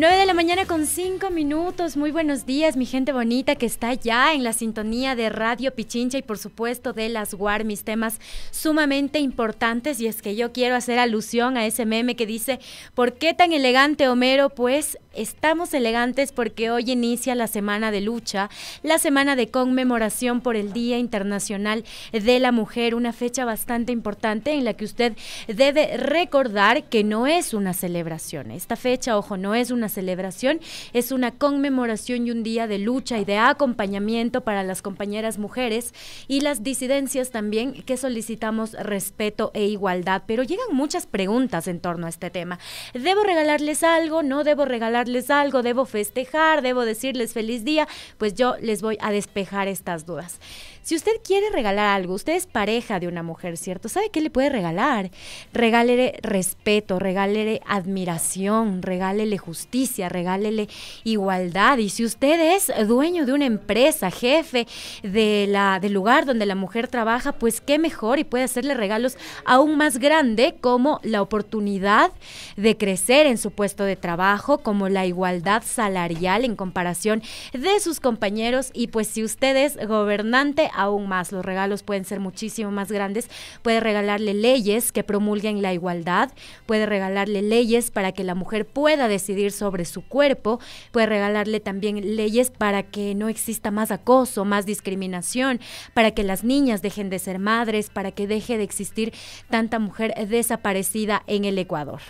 9 de la mañana con 5 minutos. Muy buenos días, mi gente bonita que está ya en la sintonía de Radio Pichincha y por supuesto de las War, mis temas sumamente importantes. Y es que yo quiero hacer alusión a ese meme que dice, ¿por qué tan elegante Homero? Pues Estamos elegantes porque hoy inicia la semana de lucha, la semana de conmemoración por el Día Internacional de la Mujer, una fecha bastante importante en la que usted debe recordar que no es una celebración. Esta fecha, ojo, no es una celebración, es una conmemoración y un día de lucha y de acompañamiento para las compañeras mujeres y las disidencias también que solicitamos respeto e igualdad. Pero llegan muchas preguntas en torno a este tema. ¿Debo regalarles algo? ¿No debo regalarles algo no debo regalar les algo, debo festejar, debo decirles feliz día, pues yo les voy a despejar estas dudas. Si usted quiere regalar algo, usted es pareja de una mujer, ¿cierto? ¿Sabe qué le puede regalar? Regálele respeto, regálele admiración, regálele justicia, regálele igualdad. Y si usted es dueño de una empresa, jefe de la, del lugar donde la mujer trabaja, pues qué mejor y puede hacerle regalos aún más grande como la oportunidad de crecer en su puesto de trabajo, como la igualdad salarial en comparación de sus compañeros. Y pues si usted es gobernante, aún más. Los regalos pueden ser muchísimo más grandes. Puede regalarle leyes que promulguen la igualdad, puede regalarle leyes para que la mujer pueda decidir sobre su cuerpo, puede regalarle también leyes para que no exista más acoso, más discriminación, para que las niñas dejen de ser madres, para que deje de existir tanta mujer desaparecida en el Ecuador.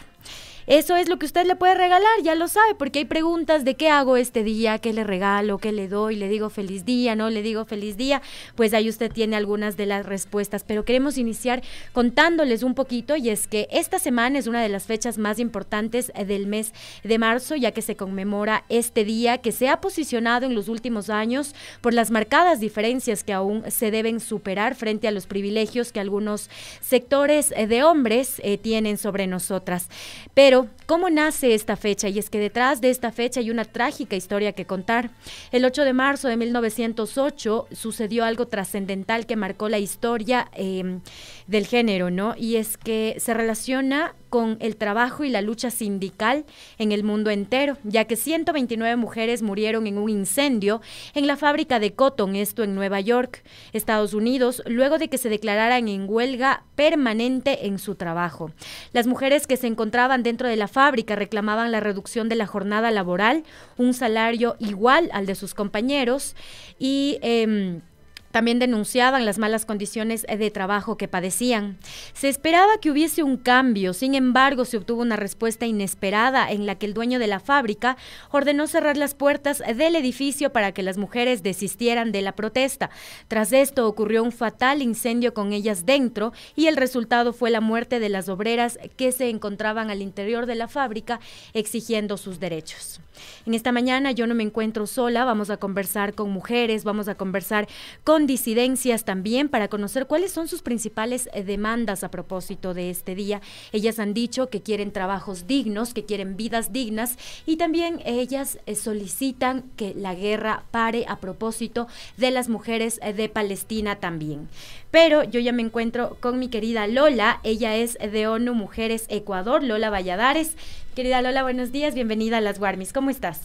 Eso es lo que usted le puede regalar, ya lo sabe, porque hay preguntas de qué hago este día, qué le regalo, qué le doy, le digo feliz día, no le digo feliz día, pues ahí usted tiene algunas de las respuestas, pero queremos iniciar contándoles un poquito y es que esta semana es una de las fechas más importantes eh, del mes de marzo, ya que se conmemora este día que se ha posicionado en los últimos años por las marcadas diferencias que aún se deben superar frente a los privilegios que algunos sectores eh, de hombres eh, tienen sobre nosotras. Pero ¿cómo nace esta fecha? Y es que detrás de esta fecha hay una trágica historia que contar. El 8 de marzo de 1908 sucedió algo trascendental que marcó la historia em, del género, ¿no? Y es que se relaciona con el trabajo y la lucha sindical en el mundo entero, ya que 129 mujeres murieron en un incendio en la fábrica de Cotton, esto en Nueva York, Estados Unidos, luego de que se declararan en huelga permanente en su trabajo. Las mujeres que se encontraban dentro de la fábrica reclamaban la reducción de la jornada laboral, un salario igual al de sus compañeros y... Em, también denunciaban las malas condiciones eh, de trabajo que padecían. Se esperaba que hubiese un cambio, sin embargo se obtuvo una respuesta inesperada en la que el dueño de la fábrica ordenó cerrar las puertas del edificio para que las mujeres desistieran de la protesta. Tras esto ocurrió un fatal incendio con ellas dentro y el resultado fue la muerte de las obreras que se encontraban al interior de la fábrica exigiendo sus derechos. En esta mañana yo no me encuentro sola, vamos a conversar con mujeres, vamos a conversar con disidencias también para conocer cuáles son sus principales eh, demandas a propósito de este día. Ellas han dicho que quieren trabajos dignos, que quieren vidas dignas y también ellas eh, solicitan que la guerra pare a propósito de las mujeres eh, de Palestina también pero yo ya me encuentro con mi querida Lola, ella es de ONU Mujeres Ecuador, Lola Valladares. Querida Lola, buenos días, bienvenida a Las Guarmis, ¿cómo estás?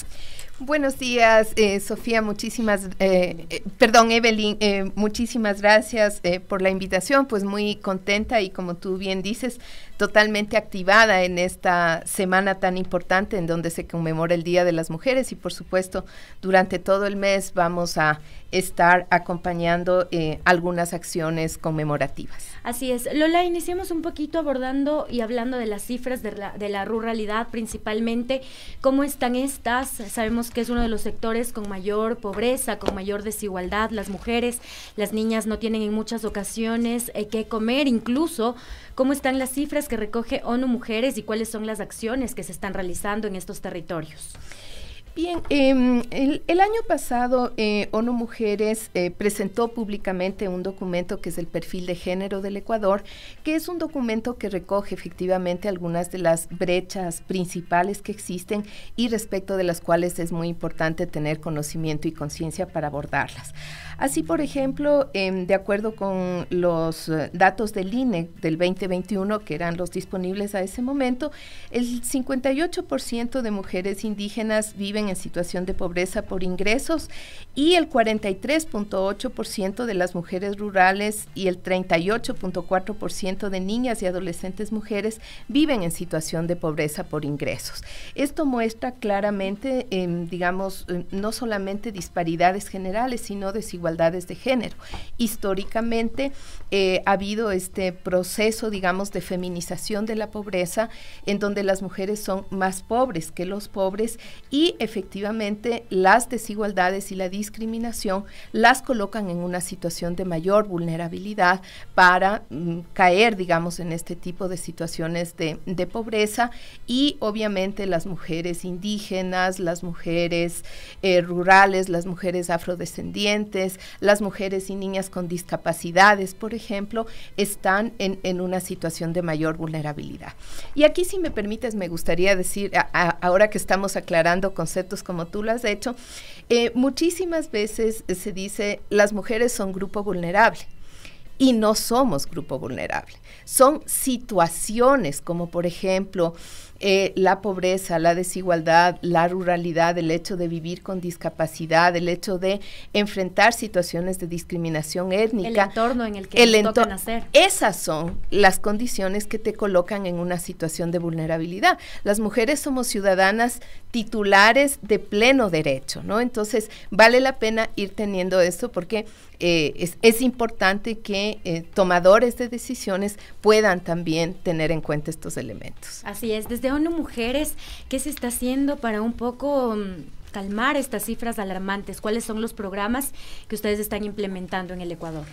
Buenos días, eh, Sofía. Muchísimas, eh, eh, perdón, Evelyn, muchísimas gracias por la invitación. Pues muy contenta y como tú bien dices, totalmente activada en esta semana tan importante en donde se conmemora el Día de las Mujeres y por supuesto durante todo el mes vamos a estar acompañando algunas acciones conmemorativas. Así es. Lola, iniciamos un poquito abordando y hablando de las cifras de la, ruralidad principalmente. ¿Cómo están estas? Sabemos que es uno de los sectores con mayor pobreza, con mayor desigualdad. Las mujeres, las niñas no tienen en muchas ocasiones eh, qué comer. Incluso, ¿cómo están las cifras que recoge ONU Mujeres y cuáles son las acciones que se están realizando en estos territorios? Bien, em, el, año pasado eh, ONU Mujeres eh, presentó públicamente un documento que es el perfil de género del Ecuador, que es un documento que recoge efectivamente algunas de las brechas principales que existen y respecto de las cuales es muy importante tener conocimiento y conciencia para abordarlas. Así, por ejemplo, em, de acuerdo con los eh, datos del INE del 2021, que eran los disponibles a ese momento, el 58% de mujeres indígenas viven en situación de pobreza por ingresos y el 43.8% de las mujeres rurales y el 38.4% de niñas y adolescentes mujeres viven en situación de pobreza por ingresos. Esto muestra claramente, em, digamos, em, no solamente disparidades generales, sino desigualdades de género. Históricamente eh, ha habido este proceso, digamos, de feminización de la pobreza en donde las mujeres son más pobres que los pobres y efectivamente efectivamente las desigualdades y la discriminación las colocan en una situación de mayor vulnerabilidad para mm, caer, digamos, en este tipo de situaciones de, de pobreza y obviamente las mujeres indígenas, las mujeres eh, rurales, las mujeres afrodescendientes, las mujeres y niñas con discapacidades, por ejemplo, están en, en una situación de mayor vulnerabilidad. Y aquí, si me permites, me gustaría decir, ahora que estamos aclarando conceptos, como tú lo has hecho, eh, muchísimas veces se dice las mujeres son grupo vulnerable y no somos grupo vulnerable. Son situaciones como por ejemplo eh, la pobreza, la desigualdad, la ruralidad, el hecho de vivir con discapacidad, el hecho de enfrentar situaciones de discriminación étnica. El entorno en el que el toca nacer. Esas son las condiciones que te colocan en una situación de vulnerabilidad. Las mujeres somos ciudadanas titulares de pleno derecho, ¿no? Entonces, vale la pena ir teniendo esto porque eh, es, importante que eh, tomadores de decisiones puedan también tener en cuenta estos elementos. Así es, desde ONU Mujeres, ¿qué se está haciendo para un poco mm, calmar estas cifras alarmantes? ¿Cuáles son los programas que ustedes están implementando en el Ecuador?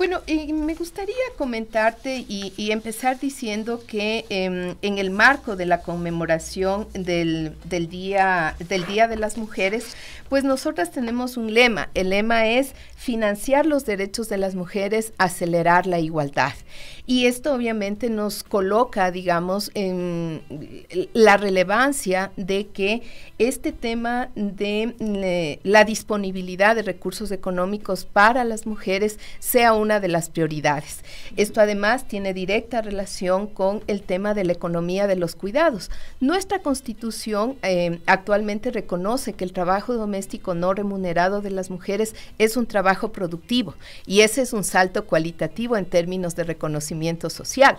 Bueno, me gustaría comentarte y, empezar diciendo que em, en el marco de la conmemoración del, día, del Día de las Mujeres, pues nosotras tenemos un lema. El lema es financiar los derechos de las mujeres, acelerar la igualdad. Y esto obviamente nos coloca, digamos, en la relevancia de que este tema de eh, la disponibilidad de recursos económicos para las mujeres sea un de las prioridades. Esto además tiene directa relación con el tema de la economía de los cuidados. Nuestra constitución eh, actualmente reconoce que el trabajo doméstico no remunerado de las mujeres es un trabajo productivo y ese es un salto cualitativo en términos de reconocimiento social.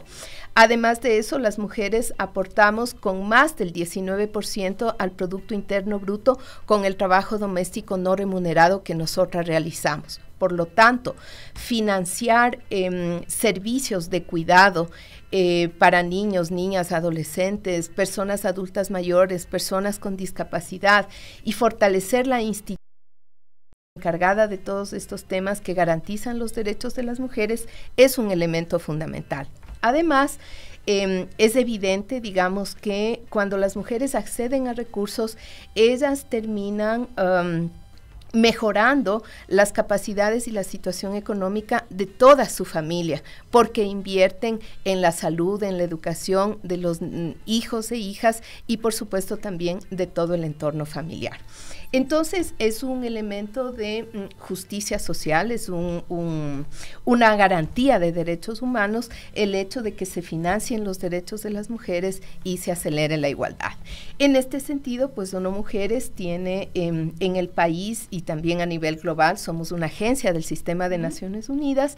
Además de eso, las mujeres aportamos con más del 19% al Producto Interno Bruto con el trabajo doméstico no remunerado que nosotras realizamos. Por lo tanto, financiar em, servicios de cuidado eh, para niños, niñas, adolescentes, personas adultas mayores, personas con discapacidad y fortalecer la institución encargada de todos estos temas que garantizan los derechos de las mujeres es un elemento fundamental. Además, em, es evidente, digamos, que cuando las mujeres acceden a recursos, ellas terminan... Em, mejorando las capacidades y la situación económica de toda su familia, porque invierten en la salud, en la educación de los mm, hijos e hijas y por supuesto también de todo el entorno familiar. Entonces es un elemento de mm, justicia social, es una garantía de derechos humanos el hecho de que se financien los derechos de las mujeres y se acelere la igualdad. En este sentido, pues ONU Mujeres tiene em, en, el país y también a nivel global, somos una agencia del sistema de Naciones Unidas,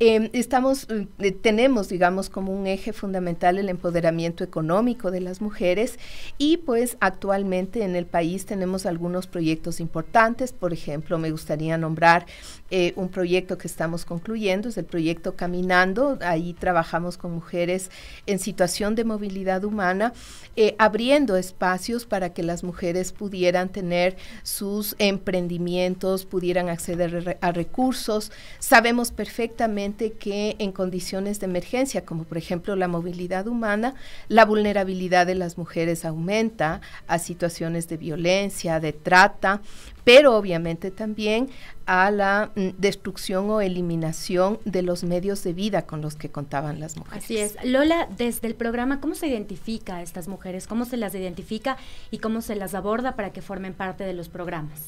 em, estamos, mm, eh, tenemos, digamos, como un eje fundamental el empoderamiento económico de las mujeres y pues actualmente en el país tenemos algunos proyectos importantes. Por ejemplo, me gustaría nombrar eh, un proyecto que estamos concluyendo, es el proyecto Caminando, ahí trabajamos con mujeres en situación de movilidad humana, eh, abriendo espacios para que las mujeres pudieran tener sus emprendimientos, pudieran acceder a recursos. Sabemos perfectamente que en condiciones de emergencia, como por ejemplo la movilidad humana, la vulnerabilidad de las mujeres aumenta a situaciones de violencia, de trata, pero obviamente también a la mm, destrucción o eliminación de los medios de vida con los que contaban las mujeres. Así es. Lola, desde el programa, ¿cómo se identifica a estas mujeres? ¿Cómo se las identifica y cómo se las aborda para que formen parte de los programas?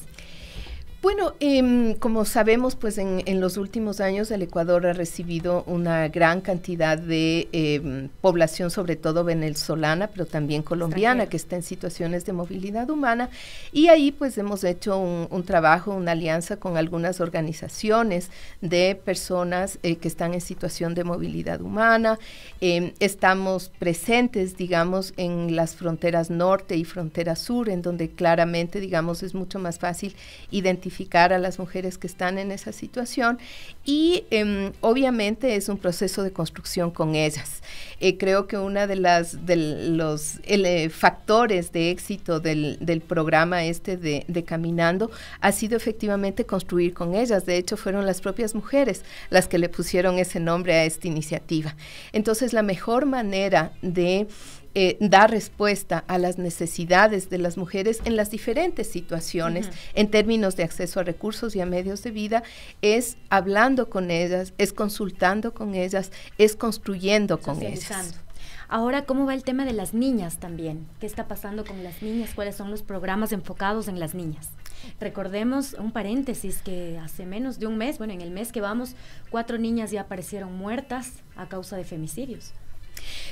Bueno, em, como sabemos, pues en, los últimos años el Ecuador ha recibido una gran cantidad de em, población, sobre todo venezolana, pero también colombiana, que está en situaciones de movilidad humana. Y ahí pues hemos hecho un, trabajo, una alianza con algunas organizaciones de personas eh, que están en situación de movilidad humana. Em, estamos presentes, digamos, en las fronteras norte y frontera sur, en donde claramente, digamos, es mucho más fácil identificar a las mujeres que están en esa situación y em, obviamente es un proceso de construcción con ellas. Eh, creo que uno de, las, de los eh, factores de éxito del, programa este de, Caminando ha sido efectivamente construir con ellas. De hecho, fueron las propias mujeres las que le pusieron ese nombre a esta iniciativa. Entonces, la mejor manera de dar eh, da respuesta a las necesidades de las mujeres en las diferentes situaciones en términos de acceso a recursos y a medios de vida es hablando con ellas, es consultando con ellas, es construyendo con ellas. Ahora, ¿cómo va el tema de las niñas también? ¿Qué está pasando con las niñas? ¿Cuáles son los programas enfocados en las niñas? Recordemos un paréntesis que hace menos de un mes, bueno, en el mes que vamos, cuatro niñas ya aparecieron muertas a causa de femicidios.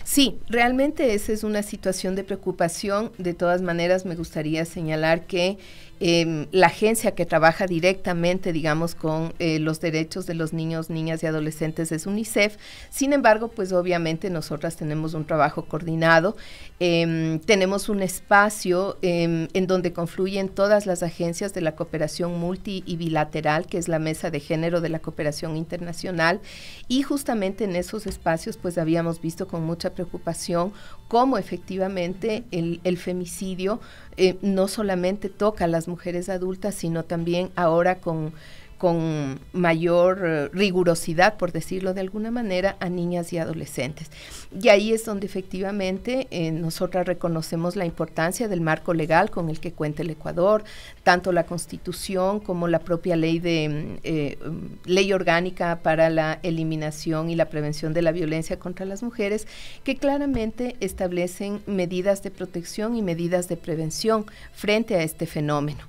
Sí, realmente esa es una situación de preocupación. De todas maneras, me gustaría señalar que Em, la agencia que trabaja directamente, digamos, con eh, los derechos de los niños, niñas y adolescentes es UNICEF. Sin embargo, pues obviamente nosotras tenemos un trabajo coordinado, em, tenemos un espacio em, en donde confluyen todas las agencias de la cooperación multi y bilateral, que es la mesa de género de la cooperación internacional, y justamente en esos espacios, pues habíamos visto con mucha preocupación cómo efectivamente el, femicidio eh, no solamente toca las mujeres adultas, sino también ahora con con mayor eh, rigurosidad, por decirlo de alguna manera, a niñas y adolescentes. Y ahí es donde efectivamente eh, nosotras reconocemos la importancia del marco legal con el que cuenta el Ecuador, tanto la Constitución como la propia ley de mm, eh, mm, ley orgánica para la eliminación y la prevención de la violencia contra las mujeres, que claramente establecen medidas de protección y medidas de prevención frente a este fenómeno.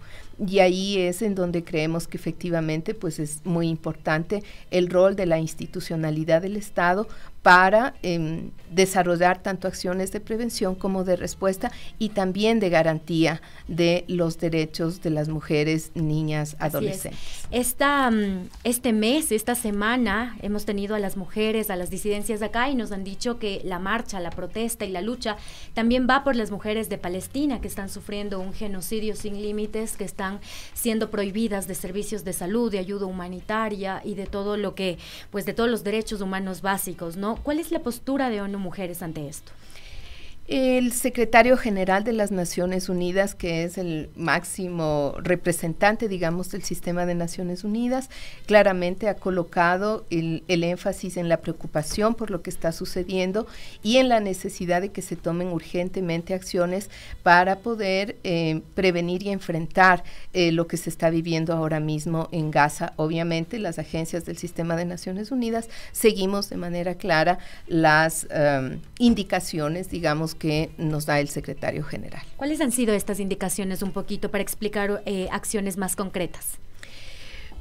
Y ahí es en donde creemos que efectivamente pues es muy importante el rol de la institucionalidad del Estado para em, desarrollar tanto acciones de prevención como de respuesta y también de garantía de los derechos de las mujeres, niñas, adolescentes. Mm, este mes, esta semana, hemos tenido a las mujeres, a las disidencias de acá y nos han dicho que la marcha, la protesta y la lucha también va por las mujeres de Palestina que están sufriendo un genocidio sin límites, que están siendo prohibidas de servicios de salud, de ayuda humanitaria y de todo lo que, pues de todos los derechos humanos básicos, ¿no? ¿Cuál es la postura de ONU Mujeres ante esto? El secretario general de las Naciones Unidas, que es el máximo representante, digamos, del sistema de Naciones Unidas, claramente ha colocado el, énfasis en la preocupación por lo que está sucediendo y en la necesidad de que se tomen urgentemente acciones para poder eh, prevenir y enfrentar eh, lo que se está viviendo ahora mismo en Gaza. Obviamente, las agencias del sistema de Naciones Unidas seguimos de manera clara las eh, indicaciones, digamos, que nos da el secretario general. ¿Cuáles han sido estas indicaciones un poquito para explicar eh, acciones más concretas?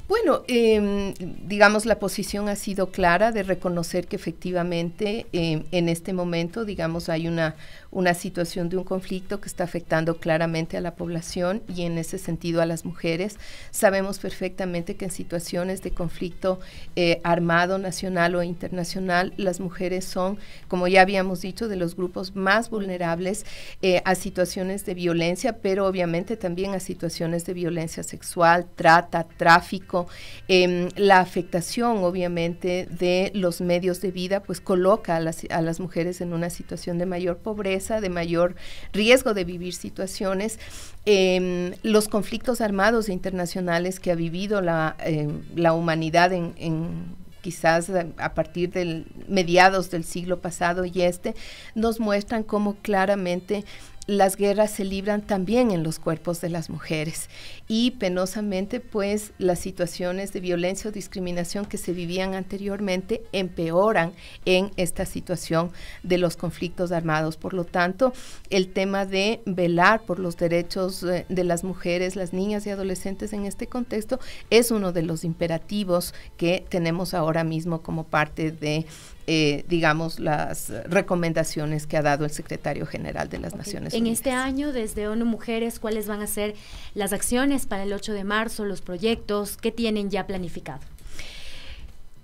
Bueno, em, digamos, la posición ha sido clara de reconocer que efectivamente em, en este momento, digamos, hay una, una situación de un conflicto que está afectando claramente a la población y en ese sentido a las mujeres. Sabemos perfectamente que en situaciones de conflicto eh, armado nacional o internacional, las mujeres son, como ya habíamos dicho, de los grupos más vulnerables eh, a situaciones de violencia, pero obviamente también a situaciones de violencia sexual, trata, tráfico, em, la afectación obviamente de los medios de vida, pues coloca a las mujeres en una situación de mayor pobreza de mayor riesgo de vivir situaciones, em, los conflictos armados internacionales que ha vivido la, em, humanidad en, quizás a partir de mediados del siglo pasado y este, nos muestran cómo claramente las guerras se libran también en los cuerpos de las mujeres y penosamente pues las situaciones de violencia o discriminación que se vivían anteriormente empeoran en esta situación de los conflictos armados. Por lo tanto, el tema de velar por los derechos eh, de, las mujeres, las niñas y adolescentes en este contexto es uno de los imperativos que tenemos ahora mismo como parte de eh, digamos, las recomendaciones que ha dado el secretario general de las Naciones Unidas. En este año, desde ONU Mujeres, ¿cuáles van a ser las acciones para el 8 de marzo, los proyectos que tienen ya planificado?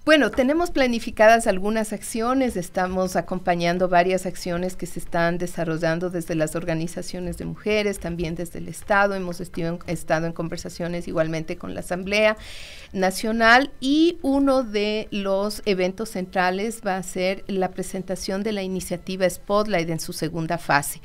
Bueno, tenemos planificadas algunas acciones, estamos acompañando varias acciones que se están desarrollando desde las organizaciones de mujeres, también desde el Estado, hemos estado en conversaciones igualmente con la Asamblea Nacional y uno de los eventos centrales va a ser la presentación de la iniciativa Spotlight en su segunda fase.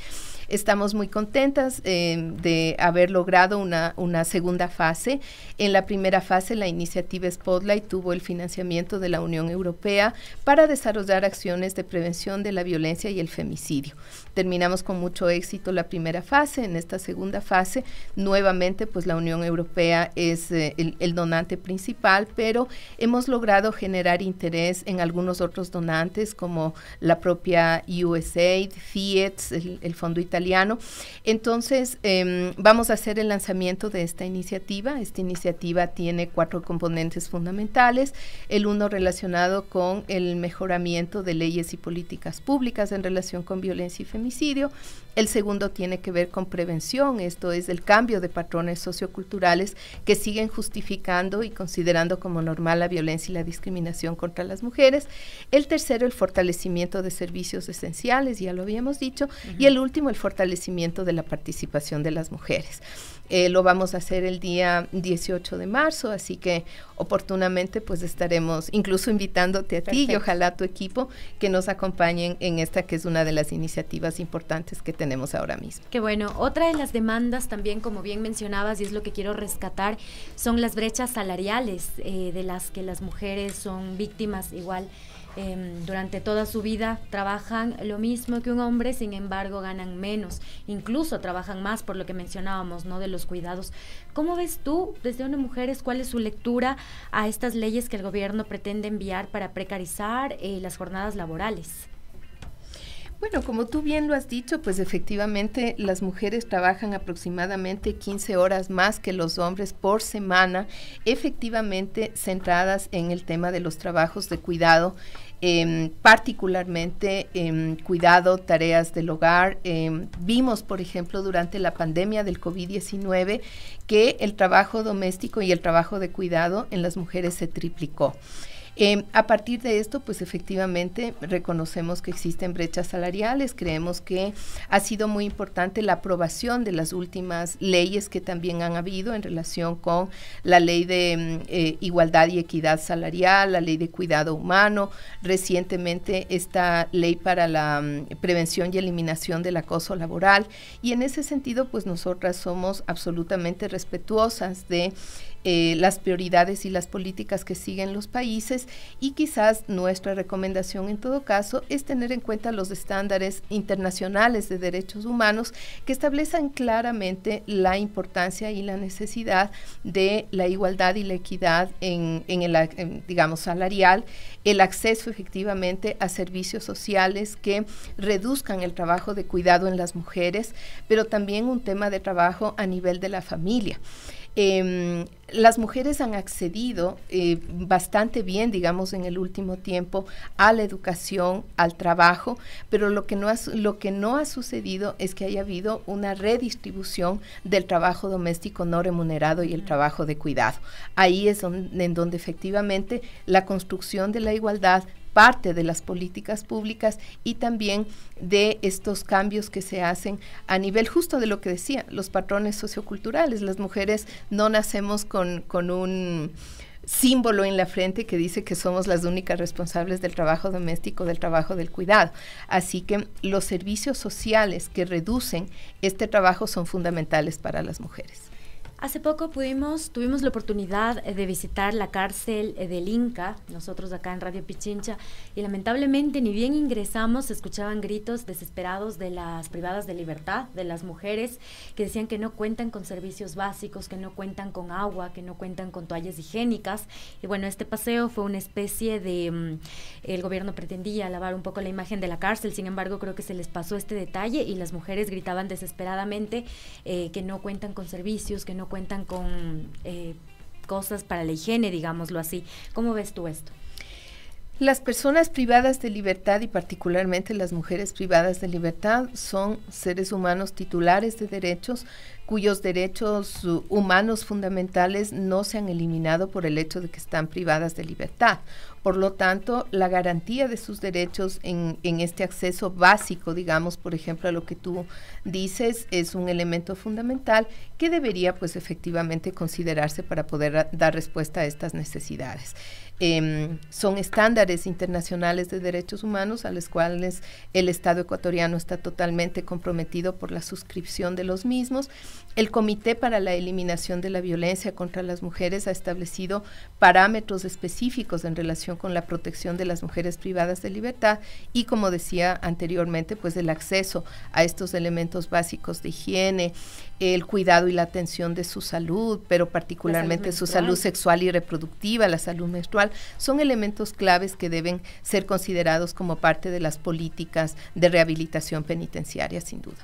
Estamos muy contentas eh, de haber logrado una, una segunda fase. En la primera fase, la iniciativa Spotlight tuvo el financiamiento de la Unión Europea para desarrollar acciones de prevención de la violencia y el femicidio. Terminamos con mucho éxito la primera fase. En esta segunda fase, nuevamente, pues la Unión Europea es eh, el, donante principal, pero hemos logrado generar interés en algunos otros donantes, como la propia USAID, FIETS, el, Fondo Italiano. Entonces, em, vamos a hacer el lanzamiento de esta iniciativa. Esta iniciativa tiene cuatro componentes fundamentales. El uno relacionado con el mejoramiento de leyes y políticas públicas en relación con violencia y femicidio homicidio el segundo tiene que ver con prevención, esto es el cambio de patrones socioculturales que siguen justificando y considerando como normal la violencia y la discriminación contra las mujeres. El tercero, el fortalecimiento de servicios esenciales, ya lo habíamos dicho. Y el último, el fortalecimiento de la participación de las mujeres. Eh, lo vamos a hacer el día 18 de marzo, así que oportunamente pues estaremos incluso invitándote a ti y ojalá a tu equipo que nos acompañen en esta que es una de las iniciativas importantes que tenemos tenemos ahora mismo. Qué bueno. Otra de las demandas también, como bien mencionabas, y es lo que quiero rescatar, son las brechas salariales eh, de las que las mujeres son víctimas igual. Em, durante toda su vida trabajan lo mismo que un hombre, sin embargo ganan menos, incluso trabajan más por lo que mencionábamos, ¿no? De los cuidados. ¿Cómo ves tú, desde una mujer, cuál es su lectura a estas leyes que el gobierno pretende enviar para precarizar eh, las jornadas laborales? Bueno, como tú bien lo has dicho, pues efectivamente las mujeres trabajan aproximadamente 15 horas más que los hombres por semana, efectivamente centradas en el tema de los trabajos de cuidado, em, particularmente en em, cuidado, tareas del hogar. Em, vimos, por ejemplo, durante la pandemia del COVID-19 que el trabajo doméstico y el trabajo de cuidado en las mujeres se triplicó. Em, a partir de esto, pues efectivamente reconocemos que existen brechas salariales, creemos que ha sido muy importante la aprobación de las últimas leyes que también han habido en relación con la ley de mm, eh, igualdad y equidad salarial, la ley de cuidado humano, recientemente esta ley para la mm, prevención y eliminación del acoso laboral. Y en ese sentido, pues nosotras somos absolutamente respetuosas de eh, las prioridades y las políticas que siguen los países y quizás nuestra recomendación en todo caso es tener en cuenta los estándares internacionales de derechos humanos que establecen claramente la importancia y la necesidad de la igualdad y la equidad en, el, digamos, salarial, el acceso efectivamente a servicios sociales que reduzcan el trabajo de cuidado en las mujeres, pero también un tema de trabajo a nivel de la familia. Em, las mujeres han accedido eh, bastante bien, digamos, en el último tiempo a la educación, al trabajo, pero lo que, no ha, sucedido es que haya habido una redistribución del trabajo doméstico no remunerado y el trabajo de cuidado. Ahí es en donde efectivamente la construcción de la igualdad parte de las políticas públicas y también de estos cambios que se hacen a nivel justo de lo que decía, los patrones socioculturales. Las mujeres no nacemos con, con un símbolo en la frente que dice que somos las únicas responsables del trabajo doméstico, del trabajo del cuidado. Así que los servicios sociales que reducen este trabajo son fundamentales para las mujeres. Hace poco pudimos, tuvimos la oportunidad eh, de visitar la cárcel eh, del Inca, nosotros acá en Radio Pichincha, y lamentablemente ni bien ingresamos escuchaban gritos desesperados de las privadas de libertad, de las mujeres que decían que no cuentan con servicios básicos, que no cuentan con agua, que no cuentan con toallas higiénicas. Y bueno, este paseo fue una especie de, mm, el gobierno pretendía lavar un poco la imagen de la cárcel, sin embargo creo que se les pasó este detalle y las mujeres gritaban desesperadamente eh, que no cuentan con servicios, que no cuentan con eh, cosas para la higiene, digámoslo así. ¿Cómo ves tú esto? Las personas privadas de libertad y particularmente las mujeres privadas de libertad son seres humanos titulares de derechos cuyos derechos humanos fundamentales no se han eliminado por el hecho de que están privadas de libertad. Por lo tanto, la garantía de sus derechos en, en este acceso básico, digamos, por ejemplo, a lo que tú dices, es un elemento fundamental que debería, pues, efectivamente considerarse para poder dar respuesta a estas necesidades. Em, son estándares internacionales de derechos humanos a los cuales el Estado ecuatoriano está totalmente comprometido por la suscripción de los mismos. El Comité para la Eliminación de la Violencia contra las Mujeres ha establecido parámetros específicos en relación con la protección de las mujeres privadas de libertad y, como decía anteriormente, pues el acceso a estos elementos básicos de higiene, el cuidado y la atención de su salud, pero particularmente su salud sexual y reproductiva, la salud menstrual, son elementos claves que deben ser considerados como parte de las políticas de rehabilitación penitenciaria, sin duda.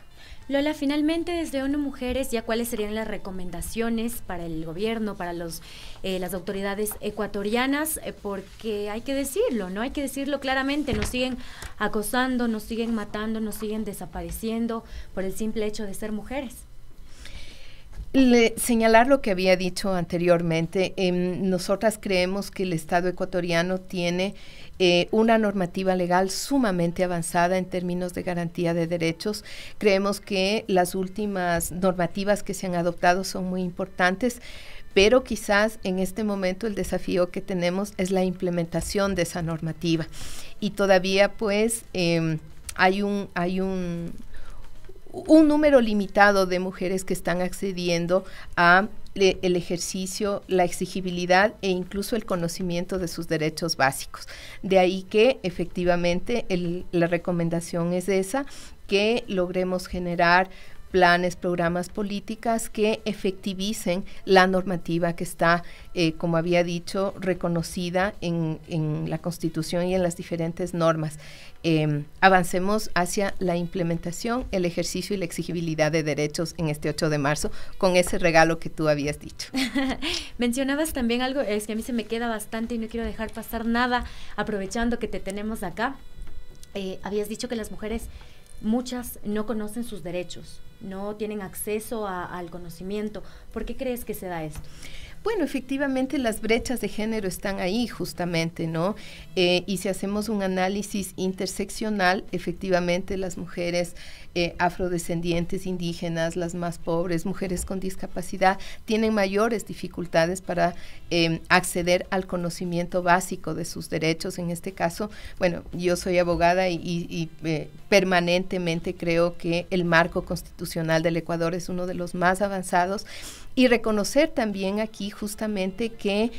Lola, finalmente desde ONU Mujeres, ¿ya cuáles serían las recomendaciones para el gobierno, para los, eh, las autoridades ecuatorianas? Eh, porque hay que decirlo, ¿no? Hay que decirlo claramente, nos siguen acosando, nos siguen matando, nos siguen desapareciendo por el simple hecho de ser mujeres señalar lo que había dicho anteriormente, em, nosotras creemos que el Estado ecuatoriano tiene eh, una normativa legal sumamente avanzada en términos de garantía de derechos. Creemos que las últimas normativas que se han adoptado son muy importantes, pero quizás en este momento el desafío que tenemos es la implementación de esa normativa. Y todavía pues em, hay un... Hay un un número limitado de mujeres que están accediendo a el ejercicio, la exigibilidad e incluso el conocimiento de sus derechos básicos. De ahí que efectivamente la recomendación es esa, que logremos generar planes, programas, políticas que efectivicen la normativa que está, eh, como había dicho, reconocida en, en, la Constitución y en las diferentes normas. Em, avancemos hacia la implementación, el ejercicio y la exigibilidad de derechos en este 8 de marzo con ese regalo que tú habías dicho. Mencionabas también algo, es que a mí se me queda bastante y no quiero dejar pasar nada aprovechando que te tenemos acá. Eh, habías dicho que las mujeres, muchas, no conocen sus derechos no tienen acceso al conocimiento. ¿Por qué crees que se da esto? Bueno, efectivamente las brechas de género están ahí justamente, ¿no? Eh, y si hacemos un análisis interseccional, efectivamente las mujeres eh, afrodescendientes, indígenas, las más pobres, mujeres con discapacidad, tienen mayores dificultades para em, acceder al conocimiento básico de sus derechos. En este caso, bueno, yo soy abogada y eh, permanentemente creo que el marco constitucional del Ecuador es uno de los más avanzados y reconocer también aquí justamente que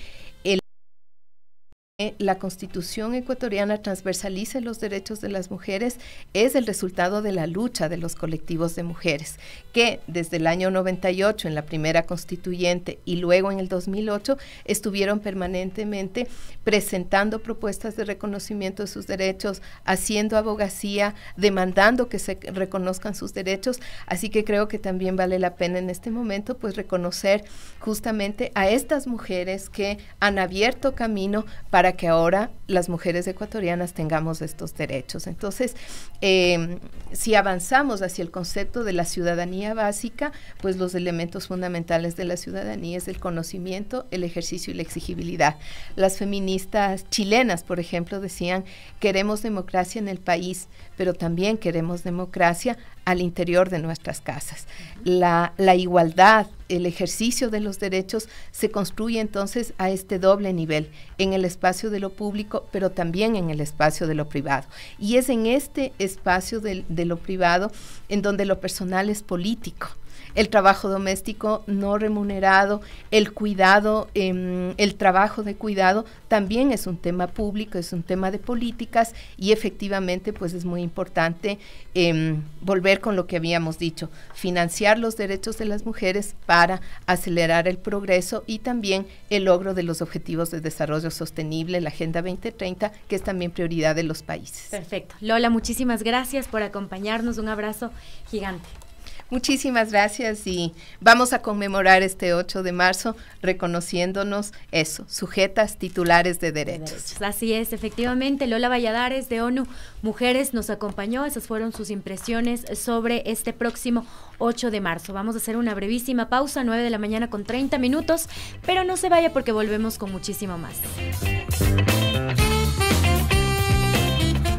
eh, la constitución ecuatoriana transversalice los derechos de las mujeres, es el resultado de la lucha de los colectivos de mujeres, que desde el año 98 en la primera constituyente y luego en el 2008 estuvieron permanentemente presentando propuestas de reconocimiento de sus derechos, haciendo abogacía, demandando que se reconozcan sus derechos. Así que creo que también vale la pena en este momento pues reconocer justamente a estas mujeres que han abierto camino para para que ahora las mujeres ecuatorianas tengamos estos derechos. Entonces, em, si avanzamos hacia el concepto de la ciudadanía básica, pues los elementos fundamentales de la ciudadanía es el conocimiento, el ejercicio y la exigibilidad. Las feministas chilenas, por ejemplo, decían, queremos democracia en el país, pero también queremos democracia al interior de nuestras casas. la igualdad el ejercicio de los derechos se construye entonces a este doble nivel, en el espacio de lo público, pero también en el espacio de lo privado. Y es en este espacio de, lo privado en donde lo personal es político el trabajo doméstico no remunerado, el cuidado, em, el trabajo de cuidado también es un tema público, es un tema de políticas y efectivamente pues es muy importante em, volver con lo que habíamos dicho, financiar los derechos de las mujeres para acelerar el progreso y también el logro de los objetivos de desarrollo sostenible, la Agenda 2030, que es también prioridad de los países. Perfecto. Lola, muchísimas gracias por acompañarnos. Un abrazo gigante. Muchísimas gracias y vamos a conmemorar este 8 de marzo reconociéndonos eso, sujetas titulares de derechos. Así es, efectivamente, Lola Valladares de ONU Mujeres nos acompañó, esas fueron sus impresiones sobre este próximo 8 de marzo. Vamos a hacer una brevísima pausa, 9 de la mañana con 30 minutos, pero no se vaya porque volvemos con muchísimo más.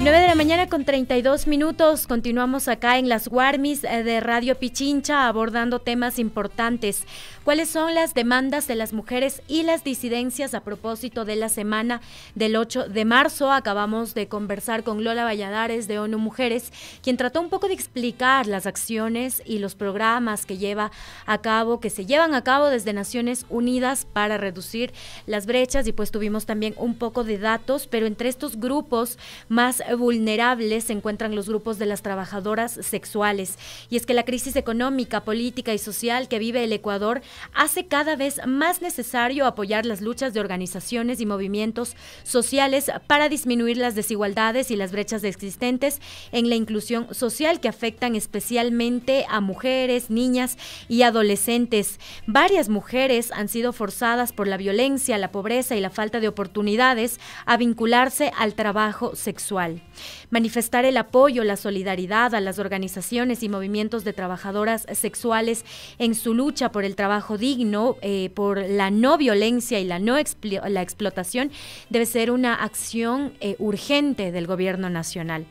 9 de la mañana con 32 minutos. Continuamos acá en las Warmis eh, de Radio Pichincha abordando temas importantes. ¿Cuáles son las demandas de las mujeres y las disidencias a propósito de la semana del 8 de marzo? Acabamos de conversar con Lola Valladares de ONU Mujeres, quien trató un poco de explicar las acciones y los programas que lleva a cabo, que se llevan a cabo desde Naciones Unidas para reducir las brechas y pues tuvimos también un poco de datos, pero entre estos grupos más vulnerables se encuentran los grupos de las trabajadoras sexuales. Y es que la crisis económica, política y social que vive el Ecuador hace cada vez más necesario apoyar las luchas de organizaciones y movimientos sociales para disminuir las desigualdades y las brechas existentes en la inclusión social que afectan especialmente a mujeres, niñas y adolescentes. Varias mujeres han sido forzadas por la violencia, la pobreza y la falta de oportunidades a vincularse al trabajo sexual. Manifestar el apoyo, la solidaridad a las organizaciones y movimientos de trabajadoras sexuales en su lucha por el trabajo digno, eh, por la no violencia y la no explotación debe ser una acción eh, urgente del gobierno nacional.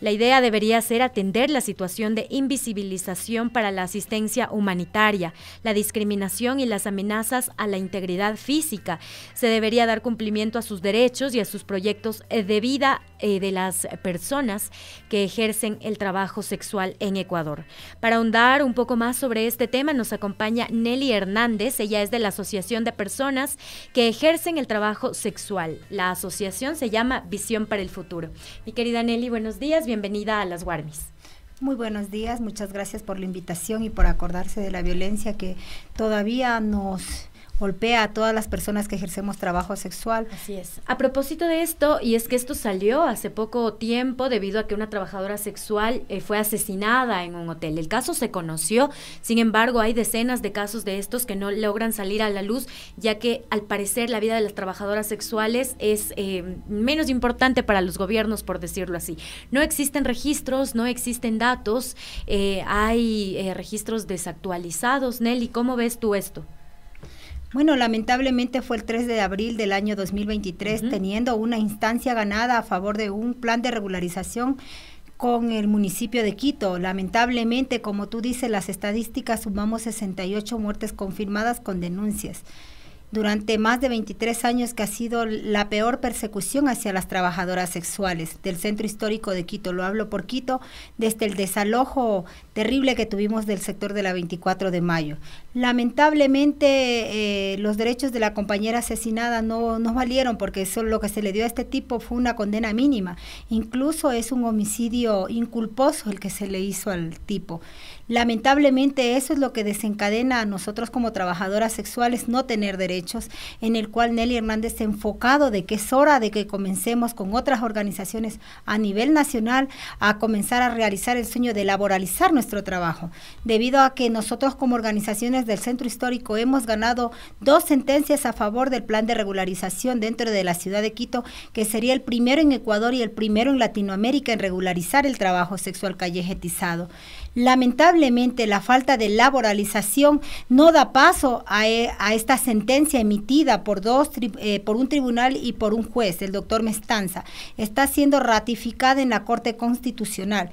La idea debería ser atender la situación de invisibilización para la asistencia humanitaria, la discriminación y las amenazas a la integridad física. Se debería dar cumplimiento a sus derechos y a sus proyectos eh, de vida eh, de las personas que ejercen el trabajo sexual en Ecuador. Para ahondar un poco más sobre este tema, nos acompaña Nelly Hernández. Ella es de la Asociación de Personas que ejercen el trabajo sexual. La asociación se llama Visión para el Futuro. Mi querida Nelly, buenos días bienvenida a las Guarmis. Muy buenos días, muchas gracias por la invitación y por acordarse de la violencia que todavía nos golpea a todas las personas que ejercemos trabajo sexual. Así es. A propósito de esto, y es que esto salió hace poco tiempo debido a que una trabajadora sexual eh, fue asesinada en un hotel. El caso se conoció, sin embargo, hay decenas de casos de estos que no logran salir a la luz, ya que al parecer la vida de las trabajadoras sexuales es eh, menos importante para los gobiernos, por decirlo así. No existen registros, no existen datos, eh, hay registros desactualizados. Nelly, ¿cómo ves tú esto? Bueno, lamentablemente fue el 3 de abril del año 2023, teniendo una instancia ganada a favor de un plan de regularización con el municipio de Quito. Lamentablemente, como tú dices, las estadísticas sumamos 68 muertes confirmadas con denuncias. Durante más de 23 años que ha sido la peor persecución hacia las trabajadoras sexuales del centro histórico de Quito, lo hablo por Quito, desde el desalojo terrible que tuvimos del sector de la 24 de mayo. Lamentablemente eh, los derechos de la compañera asesinada no, no, valieron porque eso, lo que se le dio a este tipo fue una condena mínima. Incluso es un homicidio inculposo el que se le hizo al tipo. Lamentablemente eso es lo que desencadena a nosotros como trabajadoras sexuales no tener derechos, en el cual Nelly Hernández se ha enfocado de que es hora de que comencemos con otras organizaciones a nivel nacional a comenzar a realizar el sueño de laboralizar nuestro trabajo, debido a que nosotros como organizaciones del centro histórico hemos ganado dos sentencias a favor del plan de regularización dentro de la ciudad de Quito, que sería el primero en Ecuador y el primero en Latinoamérica en regularizar el trabajo sexual callejetizado. Lamentablemente, la falta de laboralización no da paso a, eh, esta sentencia emitida por, dos, eh, por un tribunal y por un juez, el doctor Mestanza. Está siendo ratificada en la Corte Constitucional.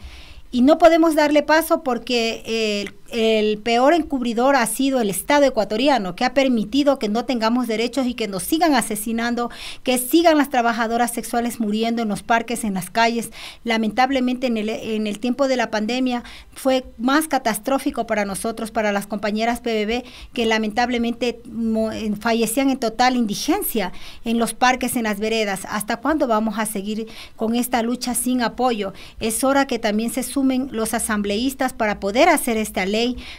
Y no podemos darle paso porque eh, el peor encubridor ha sido el Estado ecuatoriano, que ha permitido que no tengamos derechos y que nos sigan asesinando, que sigan las trabajadoras sexuales muriendo en los parques, en las calles. Lamentablemente en el, en el tiempo de la pandemia fue más catastrófico para nosotros, para las compañeras PBB, que lamentablemente fallecían en total indigencia en los parques, en las veredas. ¿Hasta cuándo vamos a seguir con esta lucha sin apoyo? Es hora que también se sumen los asambleístas para poder hacer este ley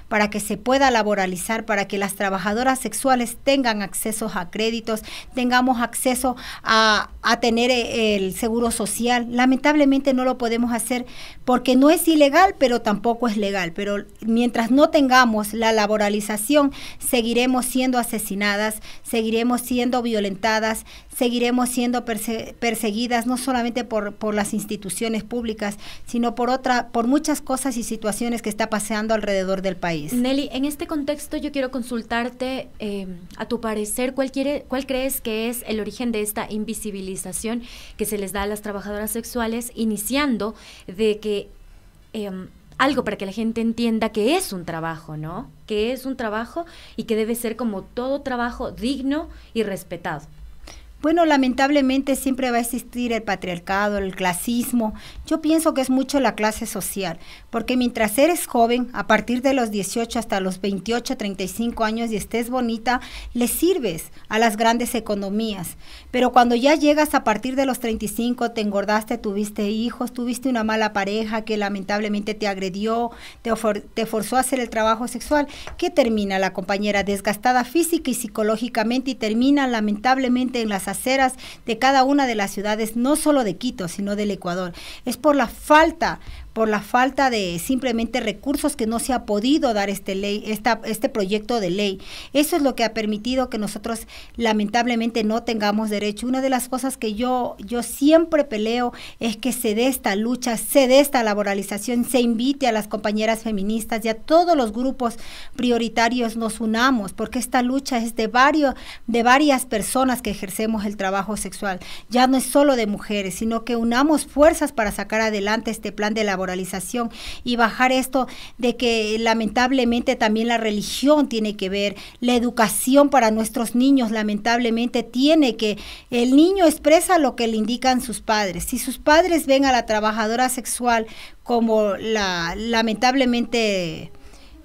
para que se pueda laboralizar, para que las trabajadoras sexuales tengan acceso a créditos, tengamos acceso a, a tener eh, el seguro social. Lamentablemente no lo podemos hacer porque no es ilegal, pero tampoco es legal. Pero mientras no tengamos la laboralización, seguiremos siendo asesinadas, seguiremos siendo violentadas, seguiremos siendo perseguidas no solamente por, por las instituciones públicas, sino por otra, por muchas cosas y situaciones que está paseando alrededor del país. Nelly, en este contexto yo quiero consultarte, em, a tu parecer, ¿cuál, ¿cuál crees que es el origen de esta invisibilización que se les da a las trabajadoras sexuales, iniciando de que em, algo para que la gente entienda que es un trabajo, ¿no? Que es un trabajo y que debe ser como todo trabajo digno y respetado. Bueno, lamentablemente siempre va a existir el patriarcado, el clasismo. Yo pienso que es mucho la clase social, porque mientras eres joven, a partir de los 18 hasta los 28, 35 años y estés bonita, le sirves a las grandes economías. Pero cuando ya llegas a partir de los 35, te engordaste, tuviste hijos, tuviste una mala pareja que lamentablemente te agredió, te, forzó a hacer el trabajo sexual, ¿qué termina la compañera? Desgastada física y psicológicamente y termina lamentablemente en las aceras de cada una de las ciudades, no solo de Quito, sino del Ecuador. Es por la falta, por la falta de simplemente recursos que no se ha podido dar este ley, esta, este proyecto de ley. Eso es lo que ha permitido que nosotros lamentablemente no tengamos derecho. Una de las cosas que yo, yo siempre peleo es que se dé esta lucha, se dé esta laboralización, se invite a las compañeras feministas y a todos los grupos prioritarios nos unamos, porque esta lucha es de varios, de varias personas que ejercemos el trabajo sexual. Ya no es solo de mujeres, sino que unamos fuerzas para sacar adelante este plan de laboralización y bajar esto de que lamentablemente también la religión tiene que ver, la educación para nuestros niños lamentablemente tiene que, el niño expresa lo que le indican sus padres. Si sus padres ven a la trabajadora sexual como la lamentablemente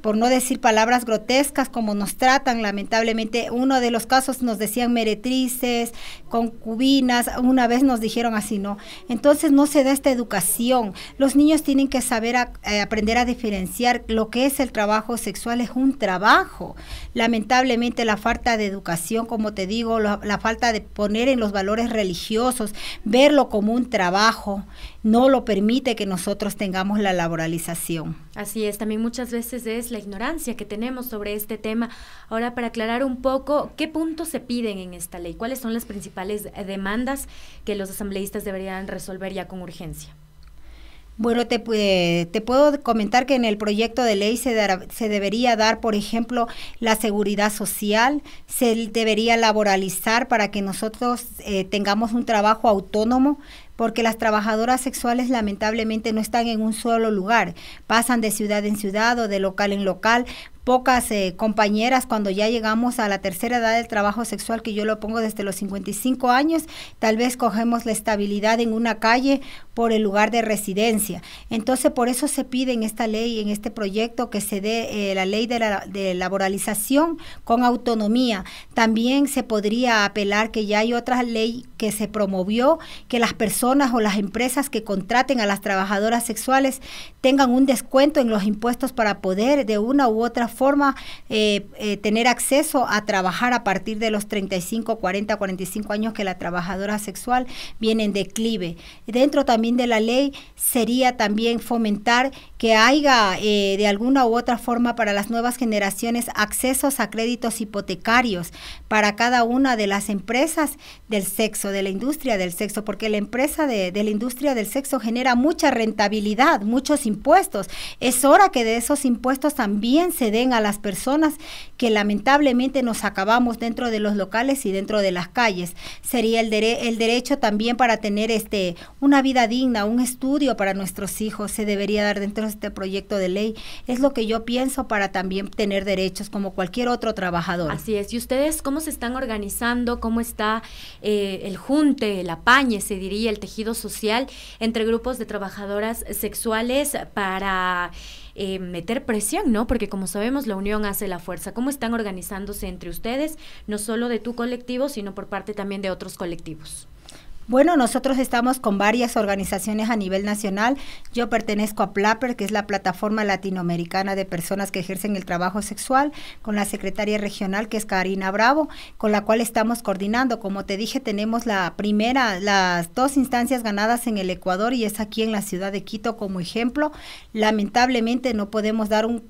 por no decir palabras grotescas como nos tratan, lamentablemente. Uno de los casos nos decían meretrices, concubinas, una vez nos dijeron así, ¿no? Entonces no se da esta educación. Los niños tienen que saber eh, aprender a diferenciar lo que es el trabajo sexual, es un trabajo. Lamentablemente la falta de educación, como te digo, la falta de poner en los valores religiosos, verlo como un trabajo no lo permite que nosotros tengamos la laboralización. Así es, también muchas veces es la ignorancia que tenemos sobre este tema. Ahora, para aclarar un poco, ¿qué puntos se piden en esta ley? ¿Cuáles son las principales eh, demandas que los asambleístas deberían resolver ya con urgencia? Bueno, te, eh, puedo comentar que en el proyecto de ley se, debería dar, por ejemplo, la seguridad social, se debería laboralizar para que nosotros eh, tengamos un trabajo autónomo, porque las trabajadoras sexuales lamentablemente no están en un solo lugar, pasan de ciudad en ciudad o de local en local, pocas eh, compañeras cuando ya llegamos a la tercera edad del trabajo sexual, que yo lo pongo desde los 55 años, tal vez cogemos la estabilidad en una calle por el lugar de residencia. Entonces, por eso se pide en esta ley, en este proyecto, que se dé eh, la ley de, la, laboralización con autonomía. También se podría apelar que ya hay otra ley que se promovió, que las personas o las empresas que contraten a las trabajadoras sexuales tengan un descuento en los impuestos para poder de una u otra forma eh, eh, tener acceso a trabajar a partir de los 35, 40, 45 años que la trabajadora sexual viene en declive. Dentro también de la ley sería también fomentar que haya eh, de alguna u otra forma para las nuevas generaciones accesos a créditos hipotecarios para cada una de las empresas del sexo, de la industria del sexo, porque la empresa de, la industria del sexo genera mucha rentabilidad, muchos impuestos. Es hora que de esos impuestos también se den a las personas que lamentablemente nos acabamos dentro de los locales y dentro de las calles. Sería el, el derecho también para tener este, una vida digna, un estudio para nuestros hijos. Se debería dar dentro de este proyecto de ley. Es lo que yo pienso para también tener derechos como cualquier otro trabajador. Así es. ¿Y ustedes cómo se están organizando? ¿Cómo está eh, el junte, el apañe, se diría, el tejido social entre grupos de trabajadoras sexuales para... Eh, meter presión, ¿no? Porque como sabemos, la unión hace la fuerza. ¿Cómo están organizándose entre ustedes, no solo de tu colectivo, sino por parte también de otros colectivos? Bueno, nosotros estamos con varias organizaciones a nivel nacional. Yo pertenezco a PLAPER, que es la plataforma latinoamericana de personas que ejercen el trabajo sexual, con la secretaria regional, que es Karina Bravo, con la cual estamos coordinando. Como te dije, tenemos la primera, las dos instancias ganadas en el Ecuador y es aquí en la ciudad de Quito como ejemplo. Lamentablemente no podemos dar un,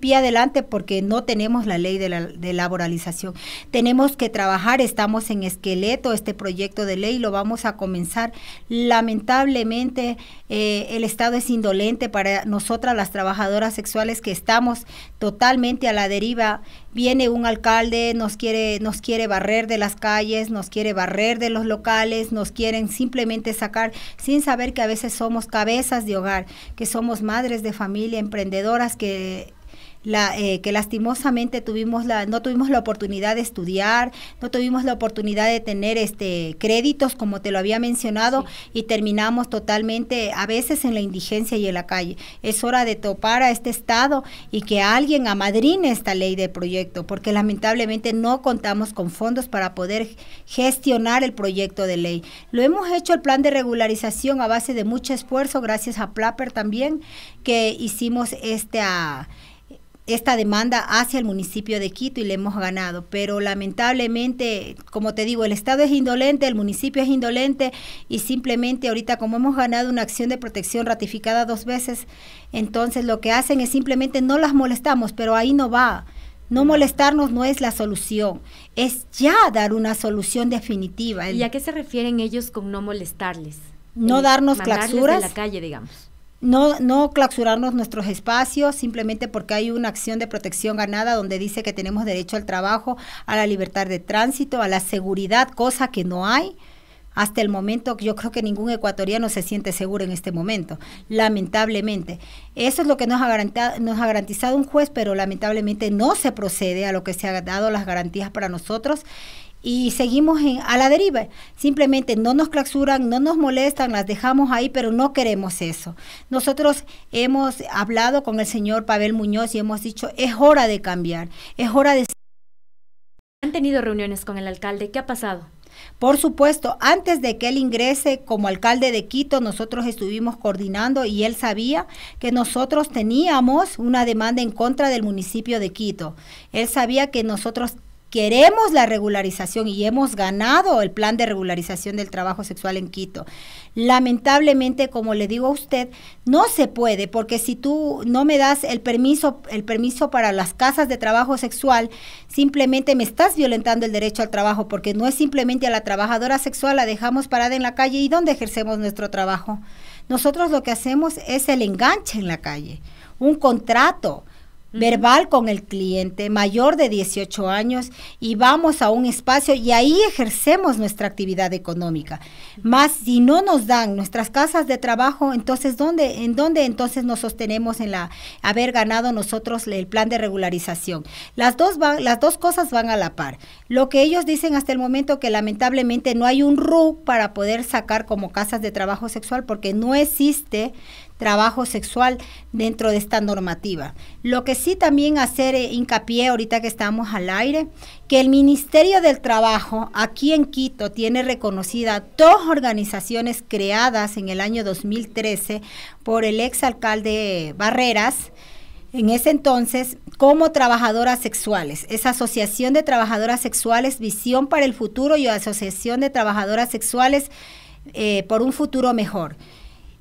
pie adelante porque no tenemos la ley de, laboralización. Tenemos que trabajar, estamos en esqueleto, este proyecto de ley lo vamos a comenzar. Lamentablemente eh, el Estado es indolente para nosotras las trabajadoras sexuales que estamos totalmente a la deriva. Viene un alcalde, nos quiere, nos quiere barrer de las calles, nos quiere barrer de los locales, nos quieren simplemente sacar sin saber que a veces somos cabezas de hogar, que somos madres de familia, emprendedoras que la, eh, que lastimosamente tuvimos la, no tuvimos la oportunidad de estudiar, no tuvimos la oportunidad de tener este créditos, como te lo había mencionado, y terminamos totalmente a veces en la indigencia y en la calle. Es hora de topar a este Estado y que alguien amadrine esta ley de proyecto, porque lamentablemente no contamos con fondos para poder gestionar el proyecto de ley. Lo hemos hecho el plan de regularización a base de mucho esfuerzo, gracias a Plapper también, que hicimos este... A, esta demanda hacia el municipio de Quito y le hemos ganado. Pero lamentablemente, como te digo, el Estado es indolente, el municipio es indolente y simplemente ahorita como hemos ganado una acción de protección ratificada dos veces, entonces lo que hacen es simplemente no las molestamos, pero ahí no va. No molestarnos no es la solución, es ya dar una solución definitiva. ¿Y a qué se refieren ellos con no molestarles? No darnos clausuras. la calle, digamos no, no clausurarnos nuestros espacios simplemente porque hay una acción de protección ganada donde dice que tenemos derecho al trabajo, a la libertad de tránsito, a la seguridad, cosa que no hay. Hasta el momento yo creo que ningún ecuatoriano se siente seguro en este momento, lamentablemente. Eso es lo que nos ha, garantizado, nos ha garantizado un juez, pero lamentablemente no se procede a lo que se ha dado las garantías para nosotros y seguimos a la deriva. Simplemente no nos clausuran, no nos molestan, las dejamos ahí, pero no queremos eso. Nosotros hemos hablado con el señor Pavel Muñoz y hemos dicho, es hora de cambiar, es hora de... ¿Han tenido reuniones con el alcalde? ¿Qué ha pasado? Por supuesto, antes de que él ingrese como alcalde de Quito, nosotros estuvimos coordinando y él sabía que nosotros teníamos una demanda en contra del municipio de Quito. Él sabía que nosotros queremos la regularización y hemos ganado el plan de regularización del trabajo sexual en Quito. Lamentablemente, como le digo a usted, no se puede porque si tú no me das el permiso, el permiso para las casas de trabajo sexual, simplemente me estás violentando el derecho al trabajo porque no es simplemente a la trabajadora sexual la dejamos parada en la calle y dónde ejercemos nuestro trabajo. Nosotros lo que hacemos es el enganche en la calle, un contrato verbal con el cliente mayor de 18 años y vamos a un espacio y ahí ejercemos nuestra actividad económica. Más si no nos dan nuestras casas de trabajo, entonces ¿dónde en dónde entonces nos sostenemos en la haber ganado nosotros el plan de regularización? Las dos las dos cosas van a la par. Lo que ellos dicen hasta el momento que lamentablemente no hay un RU para poder sacar como casas de trabajo sexual porque no existe trabajo sexual dentro de esta normativa. Lo que sí también hacer eh, hincapié ahorita que estamos al aire, que el Ministerio del Trabajo aquí en Quito tiene reconocida dos organizaciones creadas en el año 2013 por el exalcalde Barreras en ese entonces como trabajadoras sexuales. Esa Asociación de Trabajadoras Sexuales Visión para el Futuro y Asociación de Trabajadoras Sexuales eh, por un Futuro Mejor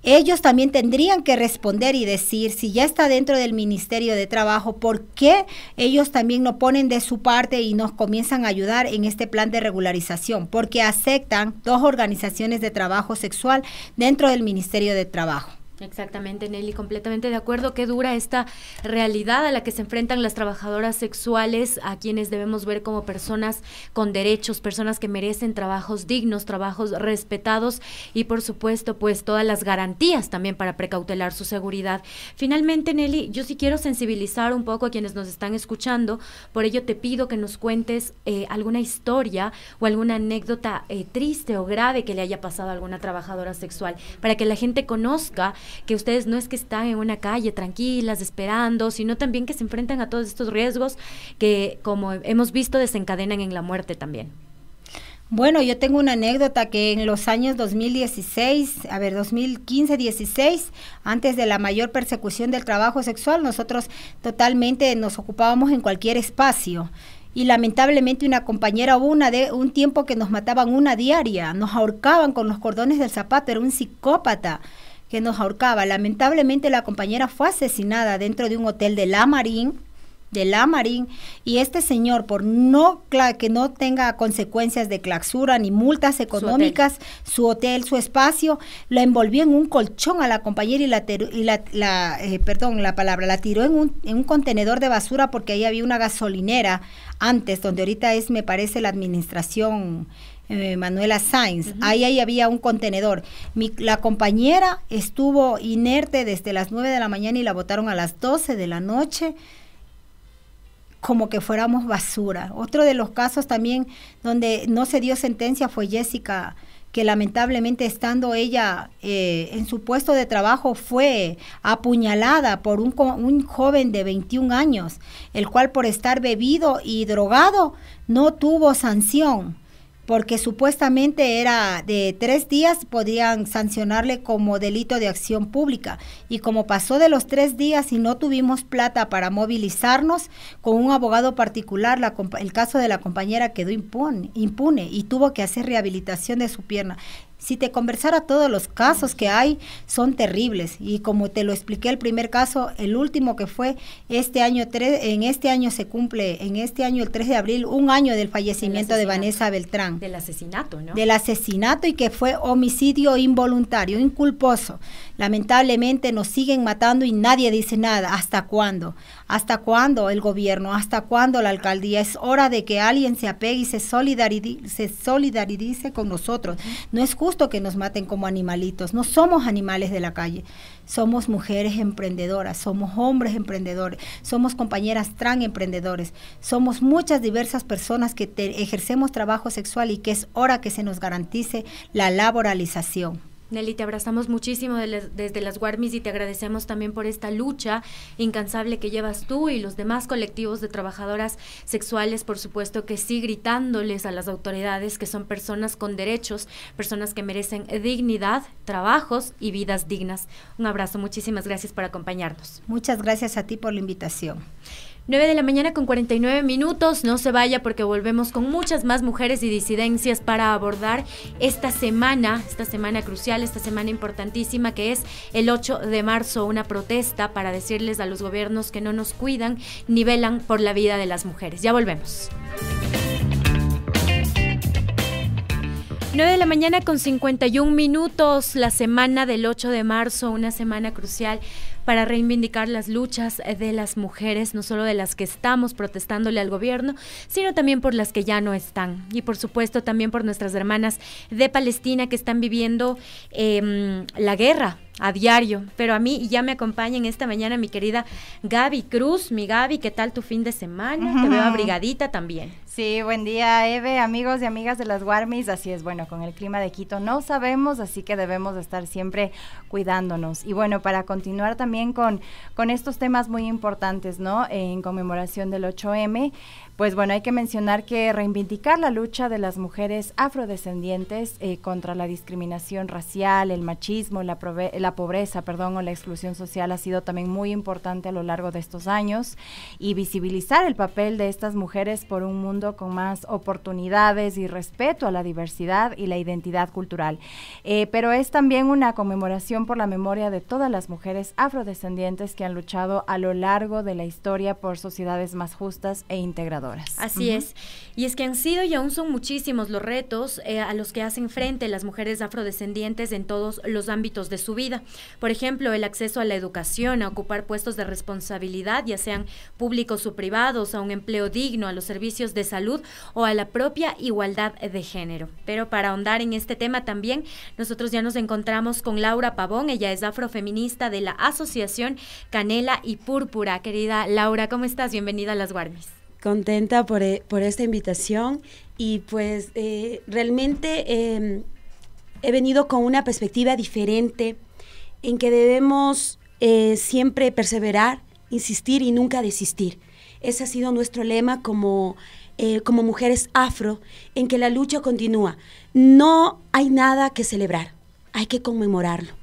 ellos también tendrían que responder y decir, si ya está dentro del Ministerio de Trabajo, ¿por qué ellos también no ponen de su parte y nos comienzan a ayudar en este plan de regularización? Porque aceptan dos organizaciones de trabajo sexual dentro del Ministerio de Trabajo. Exactamente, Nelly, completamente de acuerdo. Qué dura esta realidad a la que se enfrentan las trabajadoras sexuales, a quienes debemos ver como personas con derechos, personas que merecen trabajos dignos, trabajos respetados y, por supuesto, pues todas las garantías también para precautelar su seguridad. Finalmente, Nelly, yo sí quiero sensibilizar un poco a quienes nos están escuchando, por ello te pido que nos cuentes eh, alguna historia o alguna anécdota eh, triste o grave que le haya pasado a alguna trabajadora sexual, para que la gente conozca que ustedes no es que están en una calle tranquilas, esperando, sino también que se enfrentan a todos estos riesgos que, como hemos visto, desencadenan en la muerte también. Bueno, yo tengo una anécdota que en los años 2016, a ver, 2015, 16, antes de la mayor persecución del trabajo sexual, nosotros totalmente nos ocupábamos en cualquier espacio y lamentablemente una compañera o una de un tiempo que nos mataban una diaria, nos ahorcaban con los cordones del zapato, era un psicópata que nos ahorcaba. Lamentablemente la compañera fue asesinada dentro de un hotel de La Marín de la Marín y este señor por no que no tenga consecuencias de claxura ni multas económicas, su hotel, su, espacio, la envolvió en un colchón a la compañera y la, la, eh, perdón, la palabra, la tiró en un, en un contenedor de basura porque ahí había una gasolinera antes, donde ahorita es, me parece, la administración eh, Manuela Sainz. ahí, ahí, había un contenedor. Mi, la compañera estuvo inerte desde las 9 de la mañana y la botaron a las 12 de la noche como que fuéramos basura. Otro de los casos también donde no se dio sentencia fue Jessica, que lamentablemente estando ella eh, en su puesto de trabajo fue apuñalada por un, un, joven de 21 años, el cual por estar bebido y drogado no tuvo sanción porque supuestamente era de tres días, podían sancionarle como delito de acción pública. Y como pasó de los tres días y no tuvimos plata para movilizarnos, con un abogado particular, la, el caso de la compañera quedó impune y tuvo que hacer rehabilitación de su pierna. Si te conversara todos los casos que hay, son terribles. Y como te lo expliqué el primer caso, el último que fue este año, en este año se cumple, en este año el 3 de abril, un año del fallecimiento de Vanessa Beltrán. Del asesinato, ¿no? Del asesinato y que fue homicidio involuntario, inculposo. Lamentablemente nos siguen matando y nadie dice nada. ¿Hasta cuándo? ¿Hasta cuándo el gobierno? ¿Hasta cuándo la alcaldía? Es hora de que alguien se apegue y se solidarice, se con nosotros. No es justo que nos maten como animalitos. No somos animales de la calle. Somos mujeres emprendedoras, somos hombres emprendedores, somos compañeras trans emprendedores, somos muchas diversas personas que ejercemos trabajo sexual y que es hora que se nos garantice la laboralización. Nelly, te abrazamos muchísimo desde las Guarmis y te agradecemos también por esta lucha incansable que llevas tú y los demás colectivos de trabajadoras sexuales, por supuesto que sí, gritándoles a las autoridades que son personas con derechos, personas que merecen dignidad, trabajos y vidas dignas. Un abrazo, muchísimas gracias por acompañarnos. Muchas gracias a ti por la invitación. 9 de la mañana con 49 minutos. No se vaya porque volvemos con muchas más mujeres y disidencias para abordar esta semana, esta semana crucial, esta semana importantísima que es el 8 de marzo, una protesta para decirles a los gobiernos que no nos cuidan ni velan por la vida de las mujeres. Ya volvemos. 9 de la mañana con 51 minutos, la semana del 8 de marzo, una semana crucial para reivindicar las luchas eh, de las mujeres, no solo de las que estamos protestándole al gobierno, sino también por las que ya no están. Y por supuesto también por nuestras hermanas de Palestina que están viviendo em, la guerra a diario, pero a mí ya me acompañan esta mañana mi querida Gaby Cruz. Mi Gaby, ¿qué tal tu fin de semana? Te veo abrigadita también. Sí, buen día, Eve, amigos y amigas de las Warmies. Así es, bueno, con el clima de Quito no sabemos, así que debemos estar siempre cuidándonos. Y bueno, para continuar también con, con estos temas muy importantes, ¿no? En conmemoración del 8M, pues bueno, hay que mencionar que reivindicar la lucha de las mujeres afrodescendientes eh, contra la discriminación racial, el machismo, la, pobreza, perdón, o la exclusión social ha sido también muy importante a lo largo de estos años y visibilizar el papel de estas mujeres por un mundo con más oportunidades y respeto a la diversidad y la identidad cultural. Eh, pero es también una conmemoración por la memoria de todas las mujeres afrodescendientes que han luchado a lo largo de la historia por sociedades más justas e integradoras. Así es. Y es que han sido y aún son muchísimos los retos eh, a los que hacen frente las mujeres afrodescendientes en todos los ámbitos de su vida. Por ejemplo, el acceso a la educación, a ocupar puestos de responsabilidad, ya sean públicos o privados, a un empleo digno, a los servicios de salud o a la propia igualdad de género. Pero para ahondar en este tema también, nosotros ya nos encontramos con Laura Pavón, ella es afrofeminista de la Asociación Canela y Púrpura. Querida Laura, ¿cómo estás? Bienvenida a Las Guarnis contenta eh, por, esta invitación y pues eh, realmente em, he venido con una perspectiva diferente en que debemos eh, siempre perseverar, insistir y nunca desistir. Ese ha sido nuestro lema como, como mujeres afro, en que la lucha continúa. No hay nada que celebrar, hay que conmemorarlo.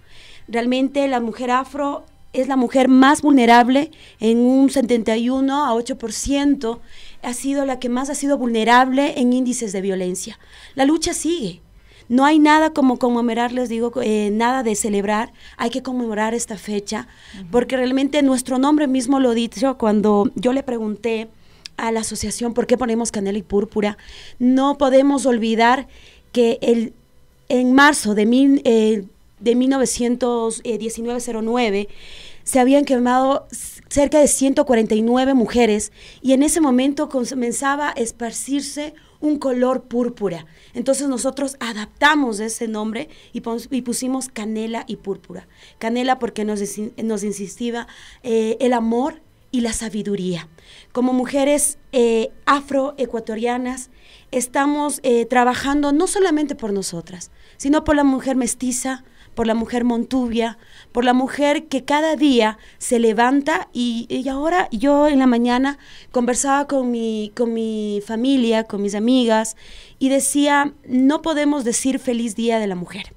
Realmente la mujer afro es la mujer más vulnerable en un 71 a 8%, ha sido la que más ha sido vulnerable en índices de violencia. La lucha sigue. No hay nada como conmemorar, les digo, eh, nada de celebrar. Hay que conmemorar esta fecha, porque realmente nuestro nombre mismo lo dicho cuando yo le pregunté a la asociación por qué ponemos canela y púrpura. No podemos olvidar que el, en marzo de, mil, eh, de 1919 se habían quemado cerca de 149 mujeres y en ese momento comenzaba a esparcirse un color púrpura. Entonces nosotros adaptamos ese nombre y, pusimos canela y púrpura. Canela porque nos, nos insistía eh, el amor y la sabiduría. Como mujeres eh, afroecuatorianas, estamos eh, trabajando no solamente por nosotras, sino por la mujer mestiza, por la mujer montubia, por la mujer que cada día se levanta y, ahora yo en la mañana conversaba con mi, con mi familia, con mis amigas y decía, no podemos decir feliz día de la mujer.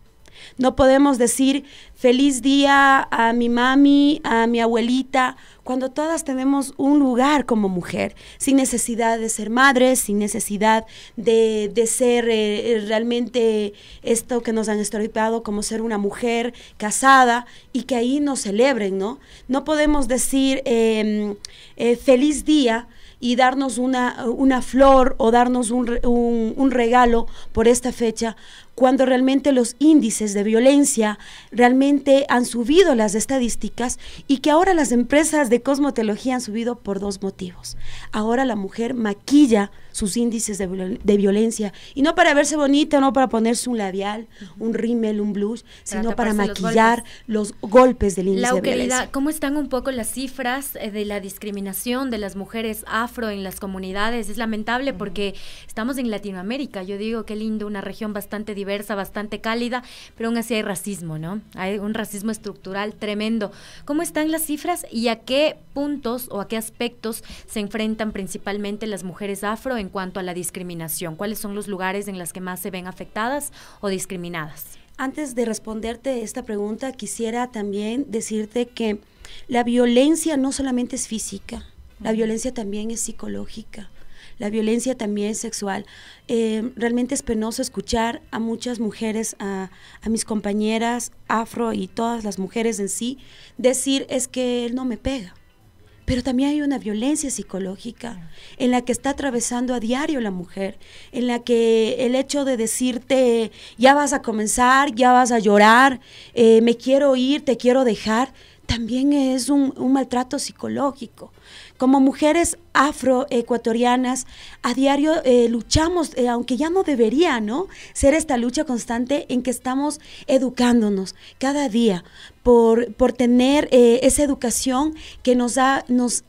No podemos decir feliz día a mi mami, a mi abuelita, cuando todas tenemos un lugar como mujer, sin necesidad de ser madre, sin necesidad de, ser eh, eh, realmente esto que nos han estropeado como ser una mujer casada y que ahí nos celebren, ¿no? No podemos decir em, eh, feliz día y darnos una, flor o darnos un, un, un regalo por esta fecha cuando realmente los índices de violencia realmente han subido las estadísticas y que ahora las empresas de cosmetología han subido por dos motivos. Ahora la mujer maquilla sus índices de, violencia y no para verse bonita, no para ponerse un labial, un rímel, un blush, sino para, maquillar los golpes. del índice la de violencia. ¿Cómo están un poco las cifras eh, de la discriminación de las mujeres afro en las comunidades? Es lamentable porque estamos en Latinoamérica. Yo digo que lindo, una región bastante diversa bastante cálida, pero aún así hay racismo, ¿no? Hay un racismo estructural tremendo. ¿Cómo están las cifras y a qué puntos o a qué aspectos se enfrentan principalmente las mujeres afro en cuanto a la discriminación? ¿Cuáles son los lugares en los que más se ven afectadas o discriminadas? Antes de responderte esta pregunta, quisiera también decirte que la violencia no solamente es física, la violencia también es psicológica la violencia también sexual. Eh, realmente es penoso escuchar a muchas mujeres, a, mis compañeras afro y todas las mujeres en sí, decir es que él no me pega. Pero también hay una violencia psicológica en la que está atravesando a diario la mujer, en la que el hecho de decirte, ya vas a comenzar, ya vas a llorar, eh, me quiero ir, te quiero dejar, también es un, maltrato psicológico. Como mujeres afroecuatorianas, a diario eh, luchamos, eh, aunque ya no debería, ¿no? Ser esta lucha constante en que estamos educándonos cada día por, por tener eh, esa educación que nos, da, nos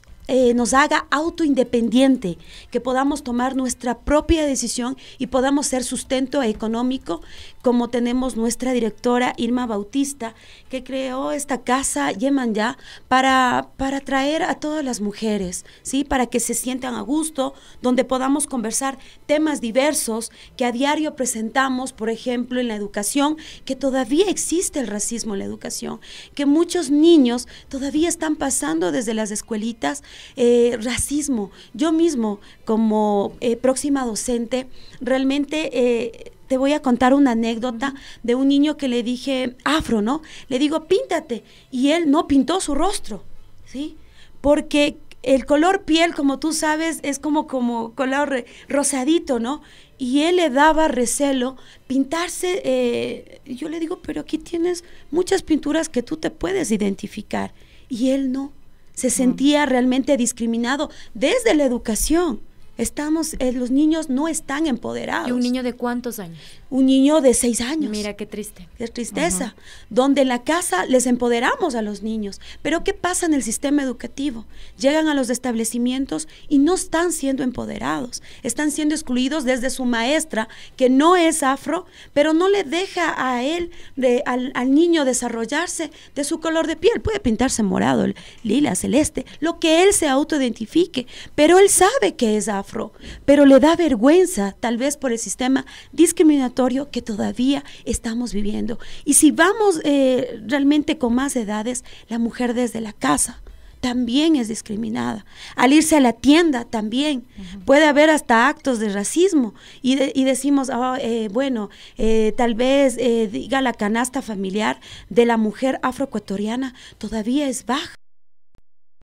nos haga autoindependiente, que podamos tomar nuestra propia decisión y podamos ser sustento económico como tenemos nuestra directora Irma Bautista, que creó esta casa Yeman Ya para, para atraer a todas las mujeres, ¿sí? para que se sientan a gusto, donde podamos conversar temas diversos que a diario presentamos, por ejemplo, en la educación, que todavía existe el racismo en la educación, que muchos niños todavía están pasando desde las escuelitas eh, racismo. Yo mismo, como eh, próxima docente, realmente... Eh, te voy a contar una anécdota de un niño que le dije, afro, ¿no? Le digo, píntate. Y él no pintó su rostro, ¿sí? Porque el color piel, como tú sabes, es como, como color rosadito, ¿no? Y él le daba recelo pintarse. Eh, yo le digo, pero aquí tienes muchas pinturas que tú te puedes identificar. Y él no. Se sentía realmente discriminado desde la educación. Estamos, eh, los niños no están empoderados. ¿Y un niño de cuántos años? un niño de seis años. Mira qué triste. Qué tristeza. Donde en la casa les empoderamos a los niños. Pero ¿qué pasa en el sistema educativo? Llegan a los establecimientos y no están siendo empoderados. Están siendo excluidos desde su maestra, que no es afro, pero no le deja a él, de, al, al niño desarrollarse de su color de piel. Puede pintarse morado, lila, celeste, lo que él se autoidentifique. Pero él sabe que es afro, pero le da vergüenza, tal vez por el sistema discriminatorio que todavía estamos viviendo. Y si vamos eh, realmente con más edades, la mujer desde la casa también es discriminada. Al irse a la tienda también. Puede haber hasta actos de racismo. Y, decimos, ah, eh, bueno, eh, tal vez diga la canasta familiar de la mujer afroecuatoriana todavía es baja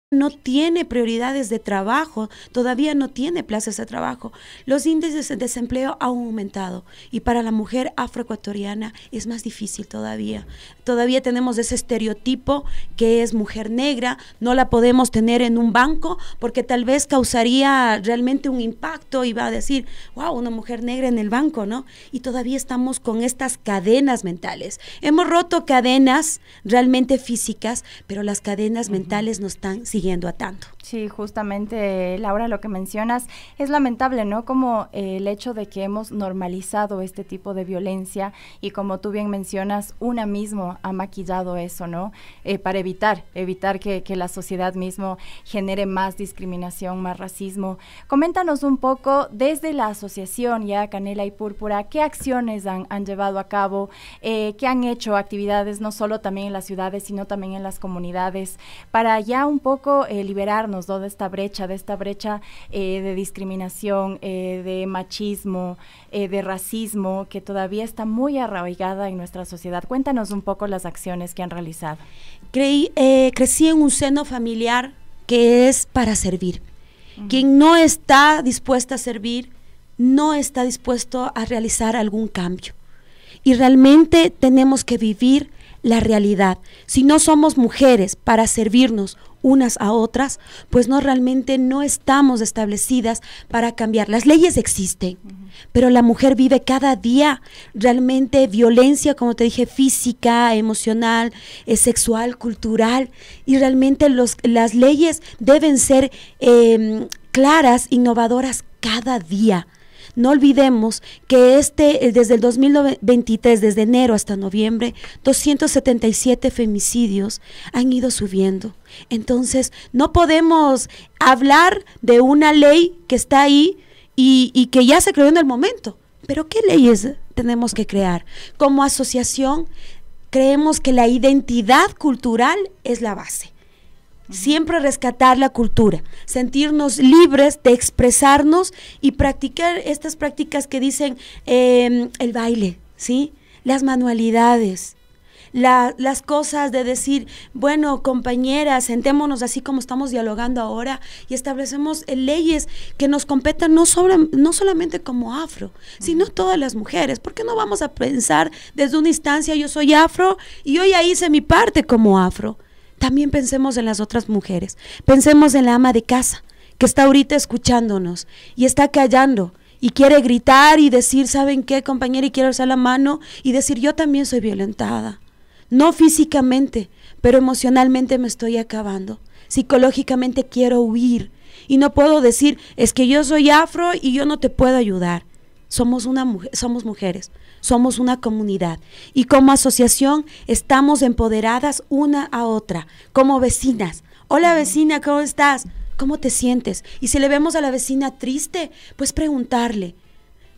no tiene prioridades de trabajo, todavía no tiene plazas de trabajo. Los índices de desempleo han aumentado y para la mujer afroecuatoriana es más difícil todavía. Todavía tenemos ese estereotipo que es mujer negra, no la podemos tener en un banco porque tal vez causaría realmente un impacto y va a decir, wow, una mujer negra en el banco, ¿no? Y todavía estamos con estas cadenas mentales. Hemos roto cadenas realmente físicas, pero las cadenas mentales no están siguiendo tanto. Sí, justamente, eh, Laura, lo que mencionas es lamentable, ¿no? Como eh, el hecho de que hemos normalizado este tipo de violencia y como tú bien mencionas, una mismo ha maquillado eso, ¿no? Eh, para evitar, evitar que, la sociedad mismo genere más discriminación, más racismo. Coméntanos un poco desde la asociación ya Canela y Púrpura, ¿qué acciones han, llevado a cabo? ¿Qué han hecho actividades no solo también en las ciudades, sino también en las comunidades para ya un poco liberarnos? de esta brecha, de esta brecha eh, de discriminación, eh, de machismo, eh, de racismo, que todavía está muy arraigada en nuestra sociedad. Cuéntanos un poco las acciones que han realizado. Creí, crecí en un seno familiar que es para servir. Quien no está dispuesta a servir, no está dispuesto a realizar algún cambio. Y realmente tenemos que vivir la realidad. Si no somos mujeres para servirnos, unas a otras, pues no realmente no estamos establecidas para cambiar. Las leyes existen, pero la mujer vive cada día realmente violencia, como te dije, física, emocional, eh, sexual, cultural, y realmente los, las leyes deben ser em, claras, innovadoras cada día no olvidemos que este, eh, desde el 2023, desde enero hasta noviembre, 277 femicidios han ido subiendo. Entonces, no podemos hablar de una ley que está ahí y que ya se creó en el momento. Pero ¿qué leyes tenemos que crear? Como asociación, creemos que la identidad cultural es la base. Siempre rescatar la cultura, sentirnos libres de expresarnos y practicar estas prácticas que dicen em, el baile, ¿sí? Las manualidades, las cosas de decir, bueno, compañeras, sentémonos así como estamos dialogando ahora y establecemos eh, leyes que nos competan no, solamente como afro, sino todas las mujeres. ¿Por qué no vamos a pensar desde una instancia, yo soy afro y hoy ya hice mi parte como afro? también pensemos en las otras mujeres, pensemos en la ama de casa que está ahorita escuchándonos y está callando y quiere gritar y decir, ¿saben qué, compañera? Y quiero usar la mano y decir, yo también soy violentada. No físicamente, pero emocionalmente me estoy acabando. Psicológicamente quiero huir. Y no puedo decir, es que yo soy afro y yo no te puedo ayudar. Somos, una somos mujeres, somos una comunidad y como asociación estamos empoderadas una a otra, como vecinas. Hola vecina, ¿cómo estás? ¿Cómo te sientes? Y si le vemos a la vecina triste, pues preguntarle.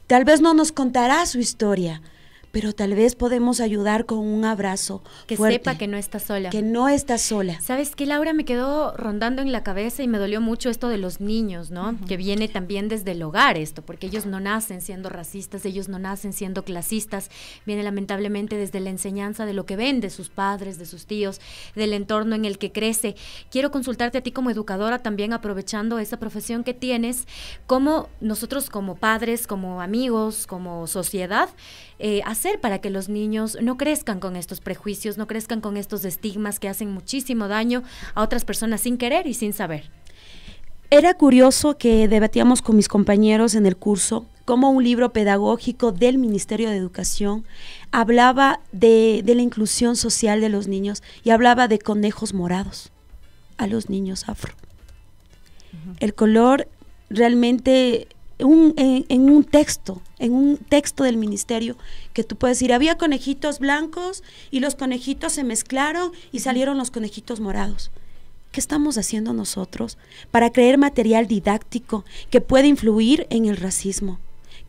Tal vez no nos contará su historia, pero tal vez podemos ayudar con un abrazo. Que sepa que no está sola. Que no está sola. ¿Sabes qué, Laura? Me quedó rondando en la cabeza y me dolió mucho esto de los niños, ¿no? Que viene también desde el hogar esto, porque ellos no nacen siendo racistas, ellos no nacen siendo clasistas, viene lamentablemente desde la enseñanza de lo que ven de sus padres, de sus tíos, del entorno en el que crece. Quiero consultarte a ti como educadora también, aprovechando esa profesión que tienes, como nosotros como padres, como amigos, como sociedad, eh, hacer para que los niños no crezcan con estos prejuicios, no crezcan con estos estigmas que hacen muchísimo daño a otras personas sin querer y sin saber? Era curioso que debatíamos con mis compañeros en el curso cómo un libro pedagógico del Ministerio de Educación hablaba de, la inclusión social de los niños y hablaba de conejos morados a los niños afro. El color realmente en, un texto, en un texto del ministerio, que tú puedes decir, había conejitos blancos y los conejitos se mezclaron y salieron los conejitos morados. ¿Qué estamos haciendo nosotros para crear material didáctico que pueda influir en el racismo?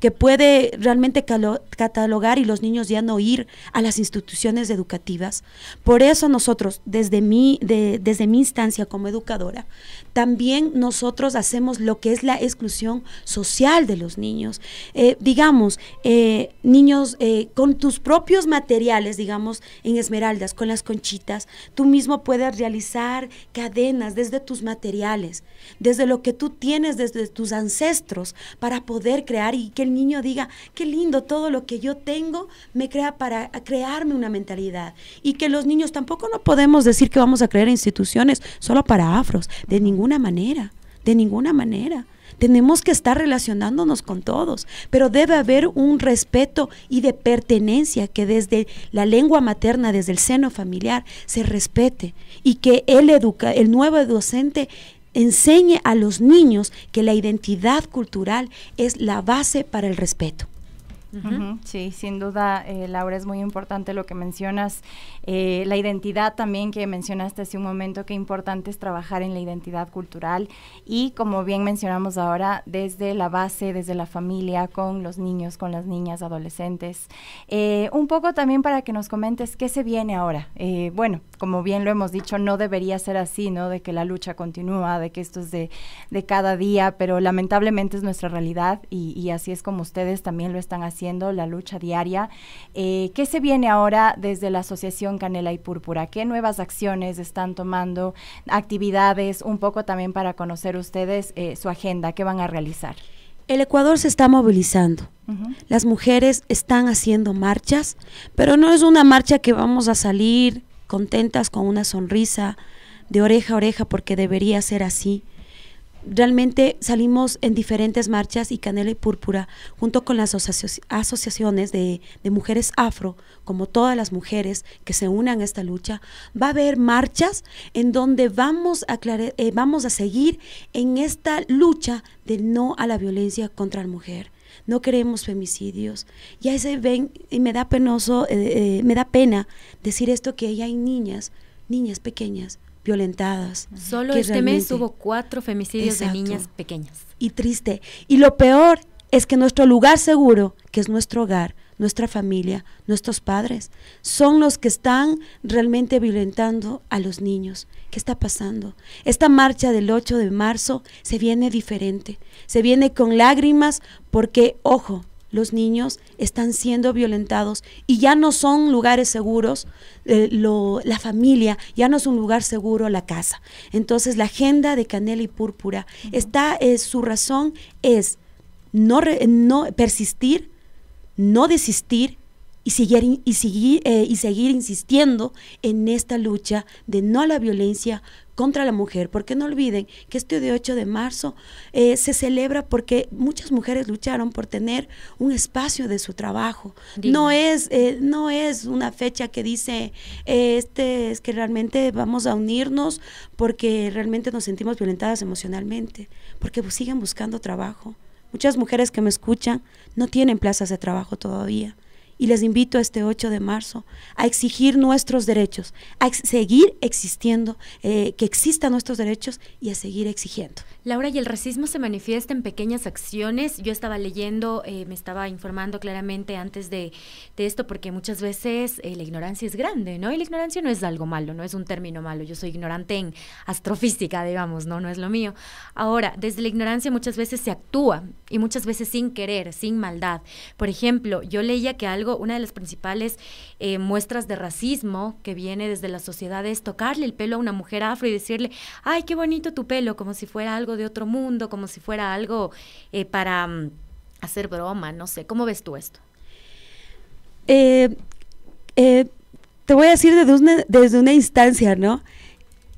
que puede realmente catalogar y los niños ya no ir a las instituciones educativas. Por eso nosotros, desde mi, desde mi instancia como educadora, también nosotros hacemos lo que es la exclusión social de los niños. Eh, digamos, eh, niños eh, con tus propios materiales, digamos, en esmeraldas, con las conchitas, tú mismo puedes realizar cadenas desde tus materiales, desde lo que tú tienes, desde tus ancestros, para poder crear y que el niño diga, qué lindo todo lo que yo tengo me crea para crearme una mentalidad. Y que los niños tampoco no podemos decir que vamos a crear instituciones solo para afros, de ninguna manera, de ninguna manera. Tenemos que estar relacionándonos con todos, pero debe haber un respeto y de pertenencia que desde la lengua materna, desde el seno familiar, se respete y que el, educa el nuevo docente enseñe a los niños que la identidad cultural es la base para el respeto. Sí, sin duda, eh, Laura, es muy importante lo que mencionas. Eh, la identidad también que mencionaste hace un momento, qué importante es trabajar en la identidad cultural y, como bien mencionamos ahora, desde la base, desde la familia, con los niños, con las niñas, adolescentes. Eh, un poco también para que nos comentes qué se viene ahora. Eh, bueno, como bien lo hemos dicho, no debería ser así, ¿no? De que la lucha continúa, de que esto es de, cada día, pero lamentablemente es nuestra realidad y así es como ustedes también lo están haciendo la lucha diaria. Eh, ¿Qué se viene ahora desde la Asociación Canela y Púrpura? ¿Qué nuevas acciones están tomando? ¿Actividades? Un poco también para conocer ustedes eh, su agenda, ¿qué van a realizar? El Ecuador se está movilizando. Las mujeres están haciendo marchas, pero no es una marcha que vamos a salir contentas con una sonrisa de oreja a oreja porque debería ser así realmente salimos en diferentes marchas y Canela y Púrpura, junto con las asociaciones de, mujeres afro, como todas las mujeres que se unan a esta lucha, va a haber marchas en donde vamos a, eh, vamos a seguir en esta lucha de no a la violencia contra la mujer no queremos femicidios. Ya se ven, y me da penoso, eh, eh, me da pena decir esto que ahí hay niñas, niñas pequeñas, violentadas. Solo este mes hubo cuatro femicidios de niñas pequeñas. Y triste. Y lo peor es que nuestro lugar seguro, que es nuestro hogar, nuestra familia, nuestros padres, son los que están realmente violentando a los niños. ¿Qué está pasando? Esta marcha del 8 de marzo se viene diferente, se viene con lágrimas porque, ojo, los niños están siendo violentados y ya no son lugares seguros, eh, la familia, ya no es un lugar seguro la casa. Entonces la agenda de Canela y Púrpura está, su razón es no, no persistir, no desistir y seguir, y, seguir, eh, y seguir insistiendo en esta lucha de no a la violencia contra la mujer, porque no olviden que este 8 de marzo eh, se celebra porque muchas mujeres lucharon por tener un espacio de su trabajo. No es, eh, no es una fecha que dice, eh, este es que realmente vamos a unirnos porque realmente nos sentimos violentadas emocionalmente, porque pues, siguen buscando trabajo. Muchas mujeres que me escuchan no tienen plazas de trabajo todavía. Y les invito a este 8 de marzo a exigir nuestros derechos, a seguir existiendo, eh, que existan nuestros derechos y a seguir exigiendo. Laura, y el racismo se manifiesta en pequeñas acciones. Yo estaba leyendo, eh, me estaba informando claramente antes de, de esto, porque muchas veces eh, la ignorancia es grande, ¿no? Y la ignorancia no es algo malo, no es un término malo. Yo soy ignorante en astrofísica, digamos, ¿no? No es lo mío. Ahora, desde la ignorancia muchas veces se actúa y muchas veces sin querer, sin maldad. Por ejemplo, yo leía que algo, una de las principales eh, muestras de racismo que viene desde la sociedad, es tocarle el pelo a una mujer afro y decirle, ay, qué bonito tu pelo, como si fuera algo de otro mundo, como si fuera algo eh, para mm, hacer broma, no sé. ¿Cómo ves tú esto? Eh, te voy a decir desde una, desde una instancia, ¿no?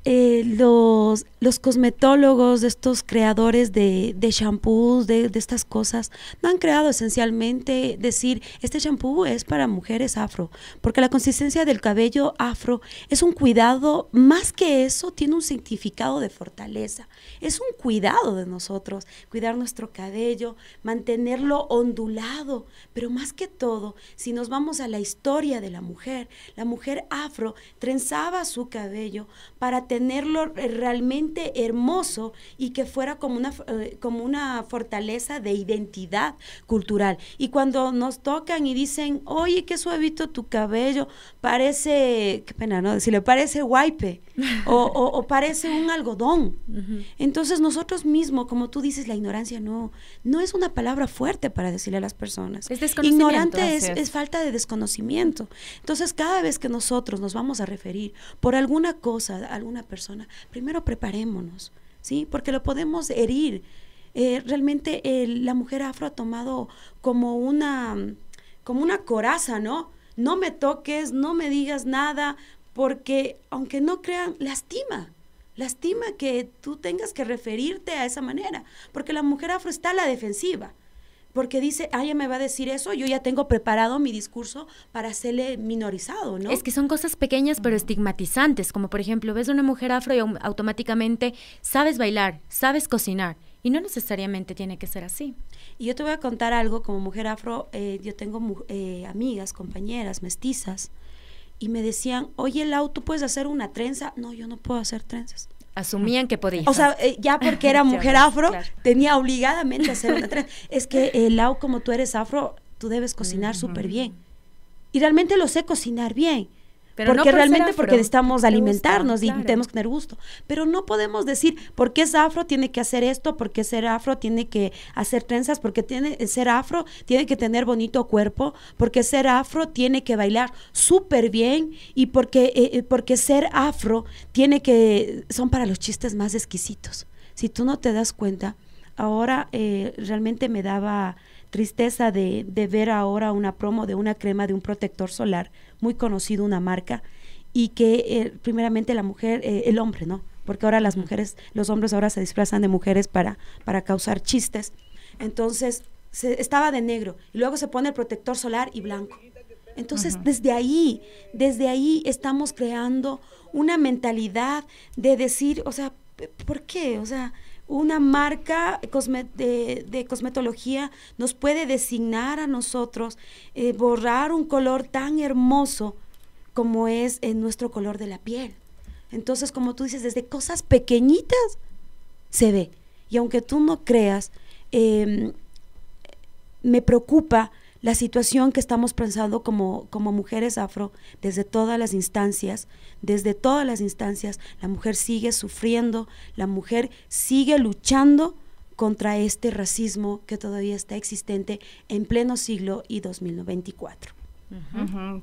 Eh, los, los cosmetólogos, estos creadores de, de shampoos, de, de, estas cosas, no han creado esencialmente decir, este shampoo es para mujeres afro, porque la consistencia del cabello afro es un cuidado, más que eso, tiene un significado de fortaleza, es un cuidado de nosotros, cuidar nuestro cabello, mantenerlo ondulado, pero más que todo, si nos vamos a la historia de la mujer, la mujer afro trenzaba su cabello para tener tenerlo realmente hermoso y que fuera como una, eh, como una fortaleza de identidad cultural. Y cuando nos tocan y dicen, oye, qué suavito tu cabello, parece, qué pena, ¿no? Si le parece guaype o, parece un algodón. Entonces nosotros mismos, como tú dices, la ignorancia no, no es una palabra fuerte para decirle a las personas. Es desconocimiento, Ignorante es falta de desconocimiento. Entonces cada vez que nosotros nos vamos a referir por alguna cosa, alguna persona, primero preparémonos, ¿sí? Porque lo podemos herir. Eh, realmente la mujer afro ha tomado como una, como una coraza, ¿no? No me toques, no me digas nada, porque aunque no crean, lastima. Lastima que tú tengas que referirte a esa manera, porque la mujer afro está a la defensiva porque dice, ay, ah, ella me va a decir eso, yo ya tengo preparado mi discurso para hacerle minorizado, ¿no? Es que son cosas pequeñas pero estigmatizantes, como por ejemplo, ves a una mujer afro y automáticamente sabes bailar, sabes cocinar, y no necesariamente tiene que ser así. Y yo te voy a contar algo, como mujer afro, eh, yo tengo eh, amigas, compañeras, mestizas, y me decían, oye, Lau, ¿tú puedes hacer una trenza? No, yo no puedo hacer trenzas. Asumían que podía. O sea, eh, ya porque era mujer afro, tenía obligadamente a hacer una Es que, el eh, Lau, como tú eres afro, tú debes cocinar súper bien. Y realmente lo sé cocinar bien porque realmente porque necesitamos alimentarnos y tenemos que tener gusto. Pero no podemos decir, porque es afro tiene que hacer esto, porque ser afro tiene que hacer trenzas, porque tiene, ser afro tiene que tener bonito cuerpo, porque ser afro tiene que bailar súper bien y porque, eh, eh, porque ser afro tiene que, son para los chistes más exquisitos. Si tú no te das cuenta, ahora eh, realmente me daba tristeza de, ver ahora una promo de una crema de un protector solar, muy conocido una marca, y que eh, primeramente la mujer, eh, el hombre, ¿no? Porque ahora las mujeres, los hombres ahora se disfrazan de mujeres para, para causar chistes. Entonces, se, estaba de negro, y luego se pone el protector solar y blanco. Entonces, desde ahí, desde ahí estamos creando una mentalidad de decir, o sea, ¿por qué? O sea, una marca de, cosmetología nos puede designar a nosotros eh, borrar un color tan hermoso como es nuestro color de la piel. Entonces, como tú dices, desde cosas pequeñitas se ve. Y aunque tú no creas, em, me preocupa la situación que estamos pensando como, como mujeres afro desde todas las instancias, desde todas las instancias, la mujer sigue sufriendo, la mujer sigue luchando contra este racismo que todavía está existente en pleno siglo y 2094.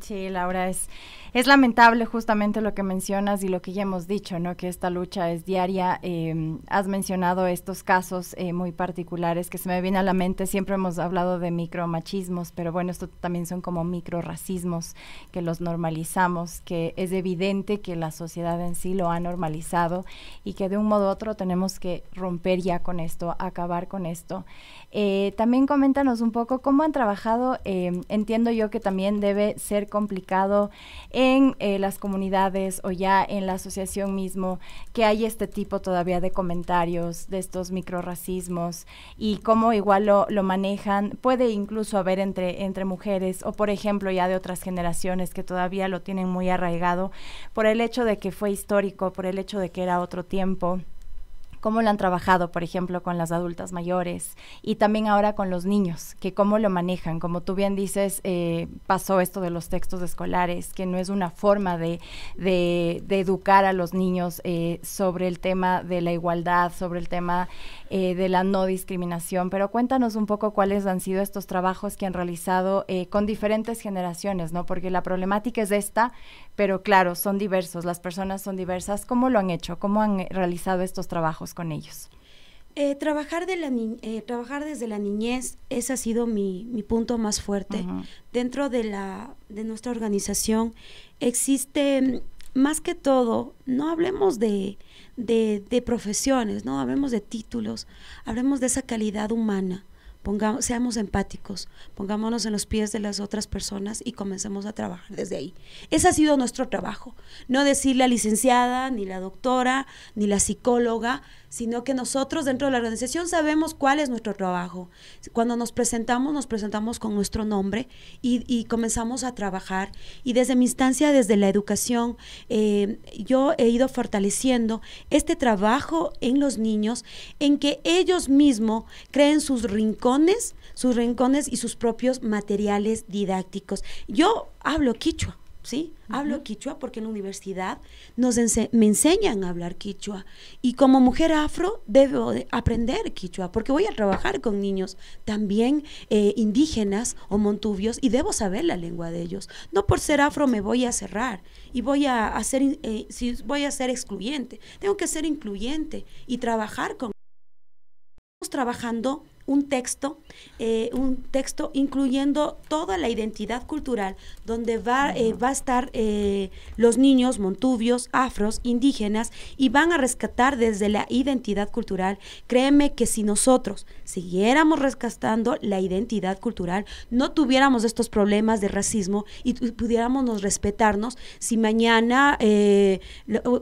Sí, Laura, es, es lamentable justamente lo que mencionas y lo que ya hemos dicho, ¿no? Que esta lucha es diaria. Eh, has mencionado estos casos eh, muy particulares que se me viene a la mente. Siempre hemos hablado de micromachismos, pero bueno, esto también son como microracismos que los normalizamos, que es evidente que la sociedad en sí lo ha normalizado y que de un modo u otro tenemos que romper ya con esto, acabar con esto. Eh, también coméntanos un poco cómo han trabajado. entiendo yo que también debe ser complicado en eh, las comunidades o ya en la asociación mismo que hay este tipo todavía de comentarios, de estos microracismos y cómo igual lo, lo manejan? Puede incluso haber entre, entre mujeres o, por ejemplo, ya de otras generaciones que todavía lo tienen muy arraigado por el hecho de que fue histórico, por el hecho de que era otro tiempo cómo lo han trabajado, por ejemplo, con las adultas mayores y también ahora con los niños, que cómo lo manejan. Como tú bien dices, eh, pasó esto de los textos escolares, que no es una forma de, de, educar a los niños eh, sobre el tema de la igualdad, sobre el tema eh, de la no discriminación, pero cuéntanos un poco cuáles han sido estos trabajos que han realizado eh, con diferentes generaciones, ¿no? Porque la problemática es esta, pero claro, son diversos, las personas son diversas. ¿Cómo lo han hecho? ¿Cómo han eh, realizado estos trabajos con ellos? trabajar, de la trabajar desde la niñez, ese ha sido mi, punto más fuerte. Dentro de, la, de nuestra organización existe mm, más que todo, no hablemos de, profesiones, no hablemos de títulos, hablemos de esa calidad humana. seamos empáticos, pongámonos en los pies de las otras personas y comencemos a trabajar desde ahí. Ese ha sido nuestro trabajo. No decir la licenciada, ni la doctora, ni la psicóloga, sino que nosotros dentro de la organización sabemos cuál es nuestro trabajo. Cuando nos presentamos, nos presentamos con nuestro nombre y, comenzamos a trabajar. Y desde mi instancia, desde la educación, eh, yo he ido fortaleciendo este trabajo en los niños, en que ellos mismos creen sus rincones, sus rincones y sus propios materiales didácticos. Yo hablo quichua ¿sí? Hablo quichua porque en la universidad nos me enseñan a hablar quichua. Y como mujer afro debo aprender quichua porque voy a trabajar con niños también eh, indígenas o montubios y debo saber la lengua de ellos. No por ser afro me voy a cerrar y voy a, hacer, eh, si voy a ser excluyente. Tengo que ser incluyente y trabajar con... Estamos trabajando un texto, eh, un texto incluyendo toda la identidad cultural, donde va, eh, va a estar eh, los niños montubios, afros, indígenas, y van a rescatar desde la identidad cultural. Créeme que si nosotros siguiéramos rescatando la identidad cultural, no tuviéramos estos problemas de racismo y pudiéramos respetarnos si mañana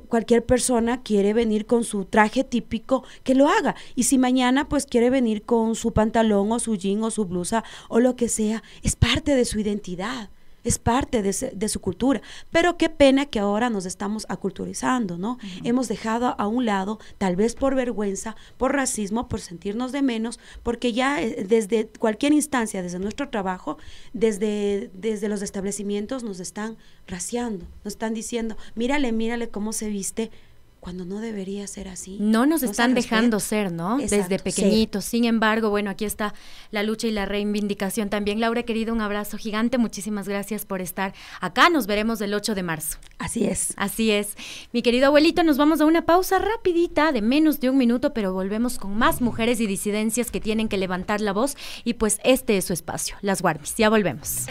cualquier persona quiere venir con su traje típico, que lo haga. Y si mañana pues quiere venir con su pantalón o su jean o su blusa o lo que sea, es parte de su identidad es parte de, su cultura. Pero qué pena que ahora nos estamos aculturizando, ¿no? Hemos dejado a un lado, tal vez por vergüenza, por racismo, por sentirnos de menos, porque ya eh, desde cualquier instancia, desde nuestro trabajo, desde, desde los establecimientos nos están raciando, nos están diciendo, mírale, mírale cómo se viste, cuando no debería ser así. No nos están dejando ser, ¿no? Desde pequeñitos. Sin embargo, bueno, aquí está la lucha y la reivindicación también. Laura, querido, un abrazo gigante. Muchísimas gracias por estar acá. Nos veremos el 8 de marzo. Así es. Así es. Mi querido abuelito, nos vamos a una pausa rapidita de menos de un minuto, pero volvemos con más mujeres y disidencias que tienen que levantar la voz. Y pues este es su espacio, Las Guarmis. Ya volvemos.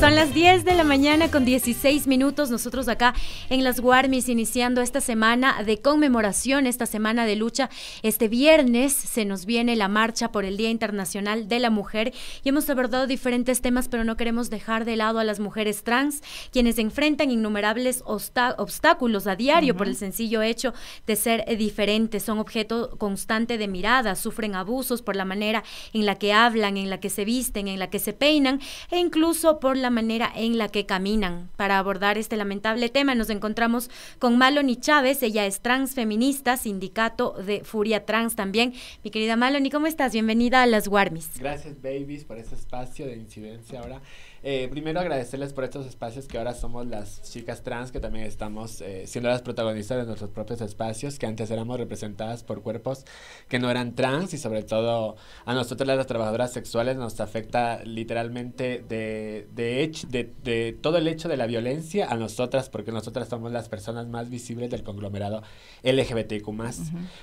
Son las 10 de la mañana con 16 minutos. Nosotros acá en Las Guarmis iniciando esta semana de conmemoración, esta semana de lucha. Este viernes se nos viene la marcha por el Día Internacional de la Mujer y hemos abordado diferentes temas, pero no queremos dejar de lado a las mujeres trans, quienes enfrentan innumerables obstáculos a diario por el sencillo hecho de ser diferentes. Son objeto constante de mirada, sufren abusos por la manera en la que hablan, en la que se visten, en la que se peinan e incluso por la manera en la que caminan. Para abordar este lamentable tema nos encontramos con Maloni Chávez, ella es transfeminista, sindicato de Furia Trans también. Mi querida Maloni, ¿cómo estás? Bienvenida a las Warmis. Gracias, babies, por este espacio de incidencia ahora. Eh, primero agradecerles por estos espacios que ahora somos las chicas trans, que también estamos eh, siendo las protagonistas de nuestros propios espacios, que antes éramos representadas por cuerpos que no eran trans y sobre todo a nosotras las trabajadoras sexuales nos afecta literalmente de, de, hecho, de, todo el hecho de la violencia a nosotras, porque nosotras somos las personas más visibles del conglomerado LGBTQ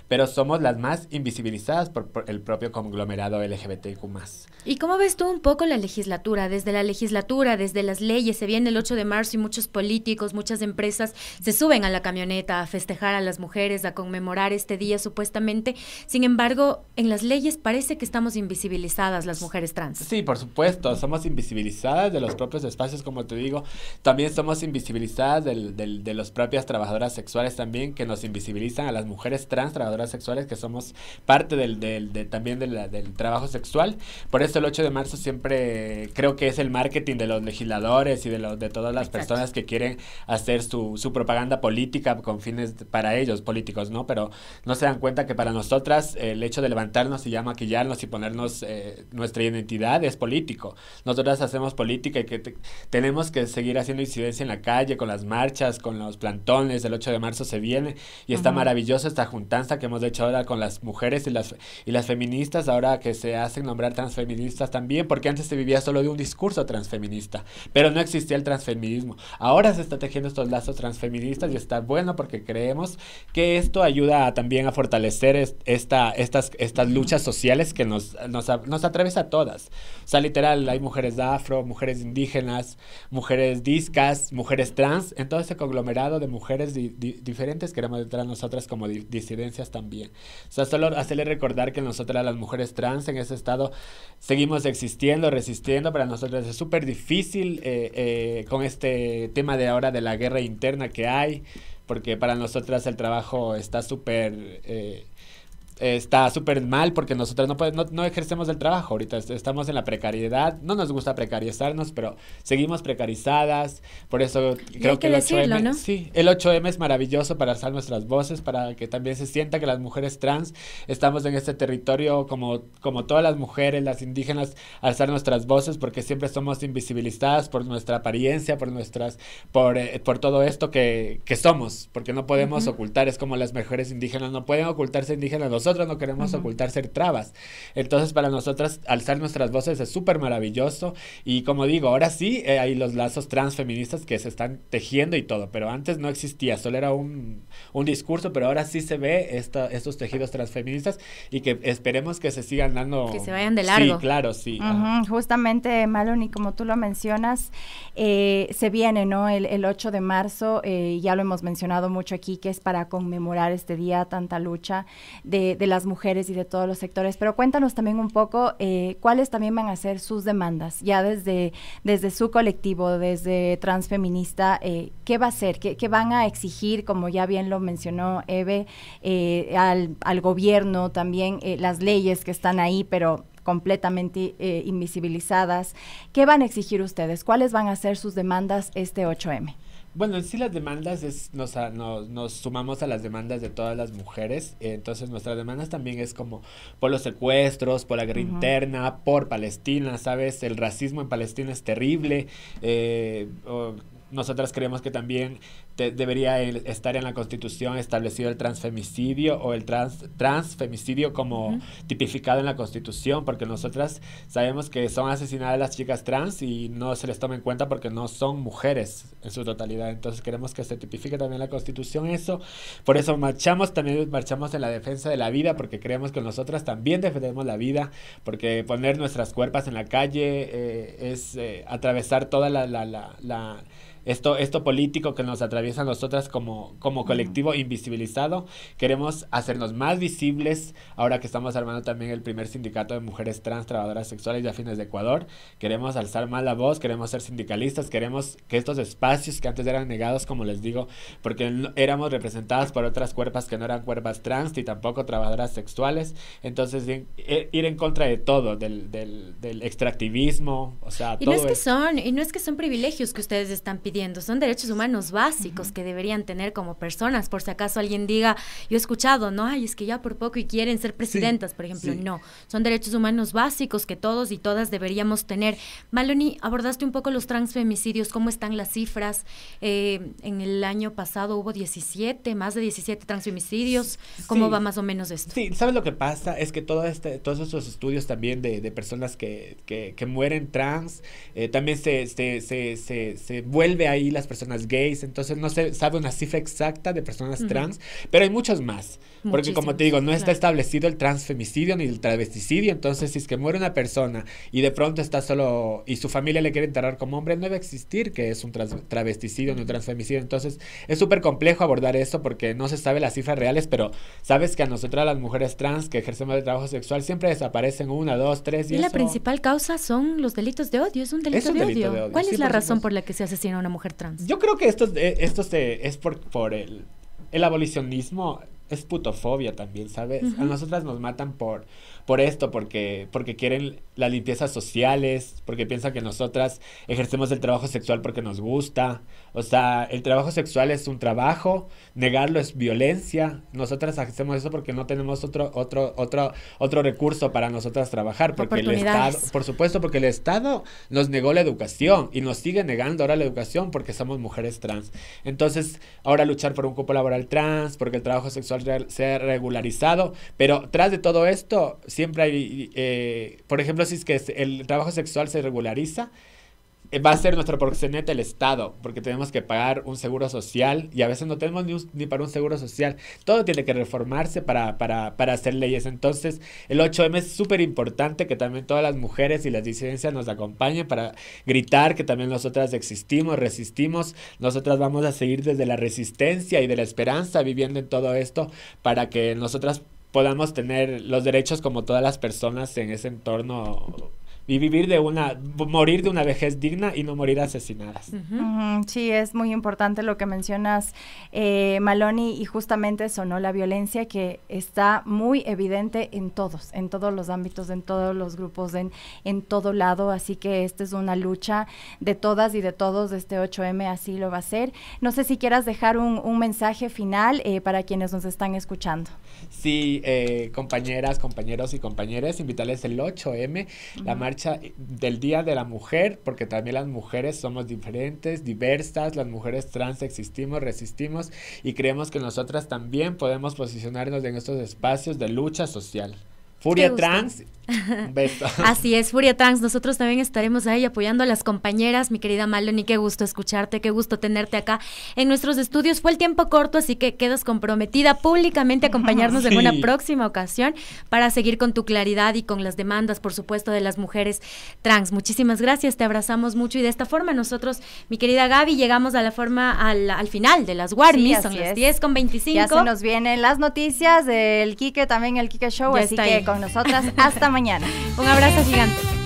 pero somos las más invisibilizadas por, el propio conglomerado LGBTQ ⁇ ¿Y cómo ves tú un poco la legislatura desde la legislatura? legislatura, desde las leyes, se viene el 8 de marzo y muchos políticos, muchas empresas se suben a la camioneta a festejar a las mujeres, a conmemorar este día supuestamente. Sin embargo, en las leyes parece que estamos invisibilizadas las mujeres trans. Sí, por supuesto, somos invisibilizadas de los propios espacios, como te digo. También somos invisibilizadas de las propias trabajadoras sexuales también, que nos invisibilizan a las mujeres trans, trabajadoras sexuales, que somos parte del, también del trabajo sexual. Por eso el 8 de marzo siempre creo que es el marco de los legisladores y de, los de todas las personas que quieren hacer su, su propaganda política con fines para ellos, políticos, ¿no? Pero no se dan cuenta que para nosotras el hecho de levantarnos y ya maquillarnos y ponernos eh, nuestra identidad es político. Nosotras hacemos política y que tenemos que seguir haciendo incidencia en la calle, con las marchas, con los plantones, el 8 de marzo se viene y está maravillosa esta juntanza que hemos hecho ahora con las mujeres y las, y las feministas, ahora que se hacen nombrar transfeministas también, porque antes se vivía solo de un discurso transfeminista feminista, pero no existía el transfeminismo. Ahora se está tejiendo estos lazos transfeministas y está bueno porque creemos que esto ayuda también a fortalecer esta, estas, estas luchas sociales que nos, nos, nos atraviesa a todas. O sea, literal, hay mujeres afro, mujeres indígenas, mujeres discas, mujeres trans, en todo ese conglomerado de mujeres diferentes queremos entrar a nosotras como disidencias también. O sea, solo hacerle recordar que nosotras las mujeres trans en ese estado seguimos existiendo, resistiendo, para nosotras es súper difícil eh, eh, con este tema de ahora de la guerra interna que hay, porque para nosotras el trabajo está súper... Eh, está súper mal porque nosotros no, podemos, no, ejercemos el trabajo. Ahorita estamos en la precariedad. No nos gusta precarizarnos, pero seguimos precarizadas. Por eso creo que, el 8M. Sí, el 8M es maravilloso para alzar nuestras voces, para que también se sienta que las mujeres trans estamos en este territorio como, como todas las mujeres, las indígenas, alzar nuestras voces porque siempre somos invisibilizadas por nuestra apariencia, por nuestras, por, eh, por todo esto que, que, somos, porque no podemos ocultar. Es como las mujeres indígenas no pueden ocultarse indígenas. Los nosotros no queremos ocultar ser trabas. Entonces, para nosotras, alzar nuestras voces es súper maravilloso. Y como digo, ahora sí eh, hay los lazos transfeministas que se están tejiendo y todo, pero antes no existía, solo era un, discurso, pero ahora sí se ve estos tejidos transfeministas y que esperemos que se sigan dando. Que se vayan de largo. Sí, claro, sí. Justamente, Maloni, como tú lo mencionas, eh, se viene, ¿no? El, 8 de marzo, eh, ya lo hemos mencionado mucho aquí, que es para conmemorar este día, tanta lucha de, de, las mujeres y de todos los sectores. Pero cuéntanos también un poco eh, cuáles también van a ser sus demandas, ya desde, desde su colectivo, desde Transfeminista, eh, ¿qué va a ser? ¿Qué, van a exigir, como ya bien lo mencionó Eve, eh, al, al, gobierno también, las leyes que están ahí, pero completamente invisibilizadas? ¿Qué van a exigir ustedes? ¿Cuáles van a ser sus demandas este 8M? Bueno, sí las demandas es, nos, nos, sumamos a las demandas de todas las mujeres, eh, entonces nuestras demandas también es como por los secuestros, por la guerra interna, por Palestina, ¿sabes? El racismo en Palestina es terrible, eh, nosotras creemos que también debería estar en la Constitución establecido el transfemicidio o el trans, transfemicidio como tipificado en la Constitución, porque nosotras sabemos que son asesinadas las chicas trans y no se les toma en cuenta porque no son mujeres en su totalidad. Entonces queremos que se tipifique también la Constitución eso. Por eso marchamos, también marchamos en la defensa de la vida, porque creemos que nosotras también defendemos la vida, porque poner nuestras cuerpas en la calle eh, es eh, atravesar toda la, la, la, esto, esto político que nos atraviesa atraviesa nosotras como, como colectivo invisibilizado. Queremos hacernos más visibles ahora que estamos armando también el primer sindicato de mujeres trans trabajadoras sexuales y afines de Ecuador. Queremos alzar más la voz, queremos ser sindicalistas, queremos que estos espacios que antes eran negados, como les digo, porque éramos representadas por otras cuerpas que no eran cuerpas trans y tampoco trabajadoras sexuales. Entonces, eh, ir en contra de todo, del, del, extractivismo, o sea, y no es que son, y no es que son privilegios que ustedes están pidiendo, son derechos humanos básicos que deberían tener como personas, por si acaso alguien diga, yo he escuchado, no, ay, es que ya por poco y quieren ser presidentas, por ejemplo, no, son derechos humanos básicos que todos y todas deberíamos tener. Maloni, abordaste un poco los transfemicidios, cómo están las cifras, eh, en el año pasado hubo 17, más de 17 transfemicidios, ¿cómo va más o menos esto? Sí, ¿sabes lo que pasa? Es que todo este, todos estos estudios también de, personas que, mueren trans, eh, también se, se, se vuelve ahí las personas gays, entonces no no se sabe una cifra exacta de personas trans, pero hay muchos más. porque como te digo, no está establecido el transfemicidio ni el travesticidio, entonces si es que muere una persona y de pronto está solo y su familia le quiere enterrar como hombre, no debe existir que es un travesticidio ni un transfemicidio. Entonces es súper complejo abordar eso porque no se sabe las cifras reales, pero sabes que a nosotras las mujeres trans que ejercemos el trabajo sexual siempre desaparecen una, dos, tres. Y, y la principal causa son los delitos de odio, es un delito, de, odio. ¿Cuál es la razón por la que se asesina a una mujer trans? Yo creo que esto es eh, esto es por, por el, el abolicionismo, es putofobia también, ¿sabes? A nosotras nos matan por por esto, porque, porque quieren las limpiezas sociales, porque piensan que nosotras ejercemos el trabajo sexual porque nos gusta. O sea, el trabajo sexual es un trabajo, negarlo es violencia. Nosotras hacemos eso porque no tenemos otro, otro, otro, otro recurso para nosotras trabajar. Porque por supuesto, porque el Estado nos negó la educación y nos sigue negando ahora la educación porque somos mujeres trans. Entonces, ahora luchar por un cupo laboral trans, porque el trabajo sexual sea regularizado. Pero tras de todo esto, siempre hay, eh, por ejemplo, si es que el trabajo sexual se regulariza, eh, va a ser nuestro proxeneta el Estado, porque tenemos que pagar un seguro social y a veces no tenemos ni, para un seguro social. Todo tiene que reformarse para, para, para hacer leyes. Entonces, el 8M es súper importante que también todas las mujeres y las disidencias nos acompañen para gritar que también nosotras existimos, resistimos. Nosotras vamos a seguir desde la resistencia y de la esperanza viviendo en todo esto para que nosotras podamos tener los derechos como todas las personas en ese entorno y vivir de una, morir de una vejez digna y no morir asesinadas. Sí, es muy importante lo que mencionas, eh, y justamente eso, ¿no? La violencia que está muy evidente en todos, en todos los ámbitos, en todos los grupos, en, todo lado, así que esta es una lucha de todas y de todos, este 8M así lo va a ser. No sé si quieras dejar un, mensaje final eh, para quienes nos están escuchando. Sí, eh, compañeras, compañeros y compañeras, invitarles el 8M, la marcha eh, del Día de la Mujer, porque también las mujeres somos diferentes, diversas, las mujeres trans existimos, resistimos y creemos que nosotras también podemos posicionarnos en estos espacios de lucha social. Furia Trans Así es, Furia Trans Nosotros también estaremos ahí apoyando a las compañeras. Mi querida Maloni, qué gusto escucharte, qué gusto tenerte acá en nuestros estudios. Fue el tiempo corto, así que quedas comprometida públicamente a acompañarnos en una próxima ocasión para seguir con tu claridad y con las demandas, por supuesto, de las mujeres trans. Muchísimas gracias, te abrazamos mucho y de esta forma nosotros, mi querida Gaby, llegamos a la forma, al, final de las Warmies, son las 10 con 25. Ya se nos vienen las noticias del Quique, también el Quique Show, así que con nosotras hasta mañana mañana. Un abrazo gigante.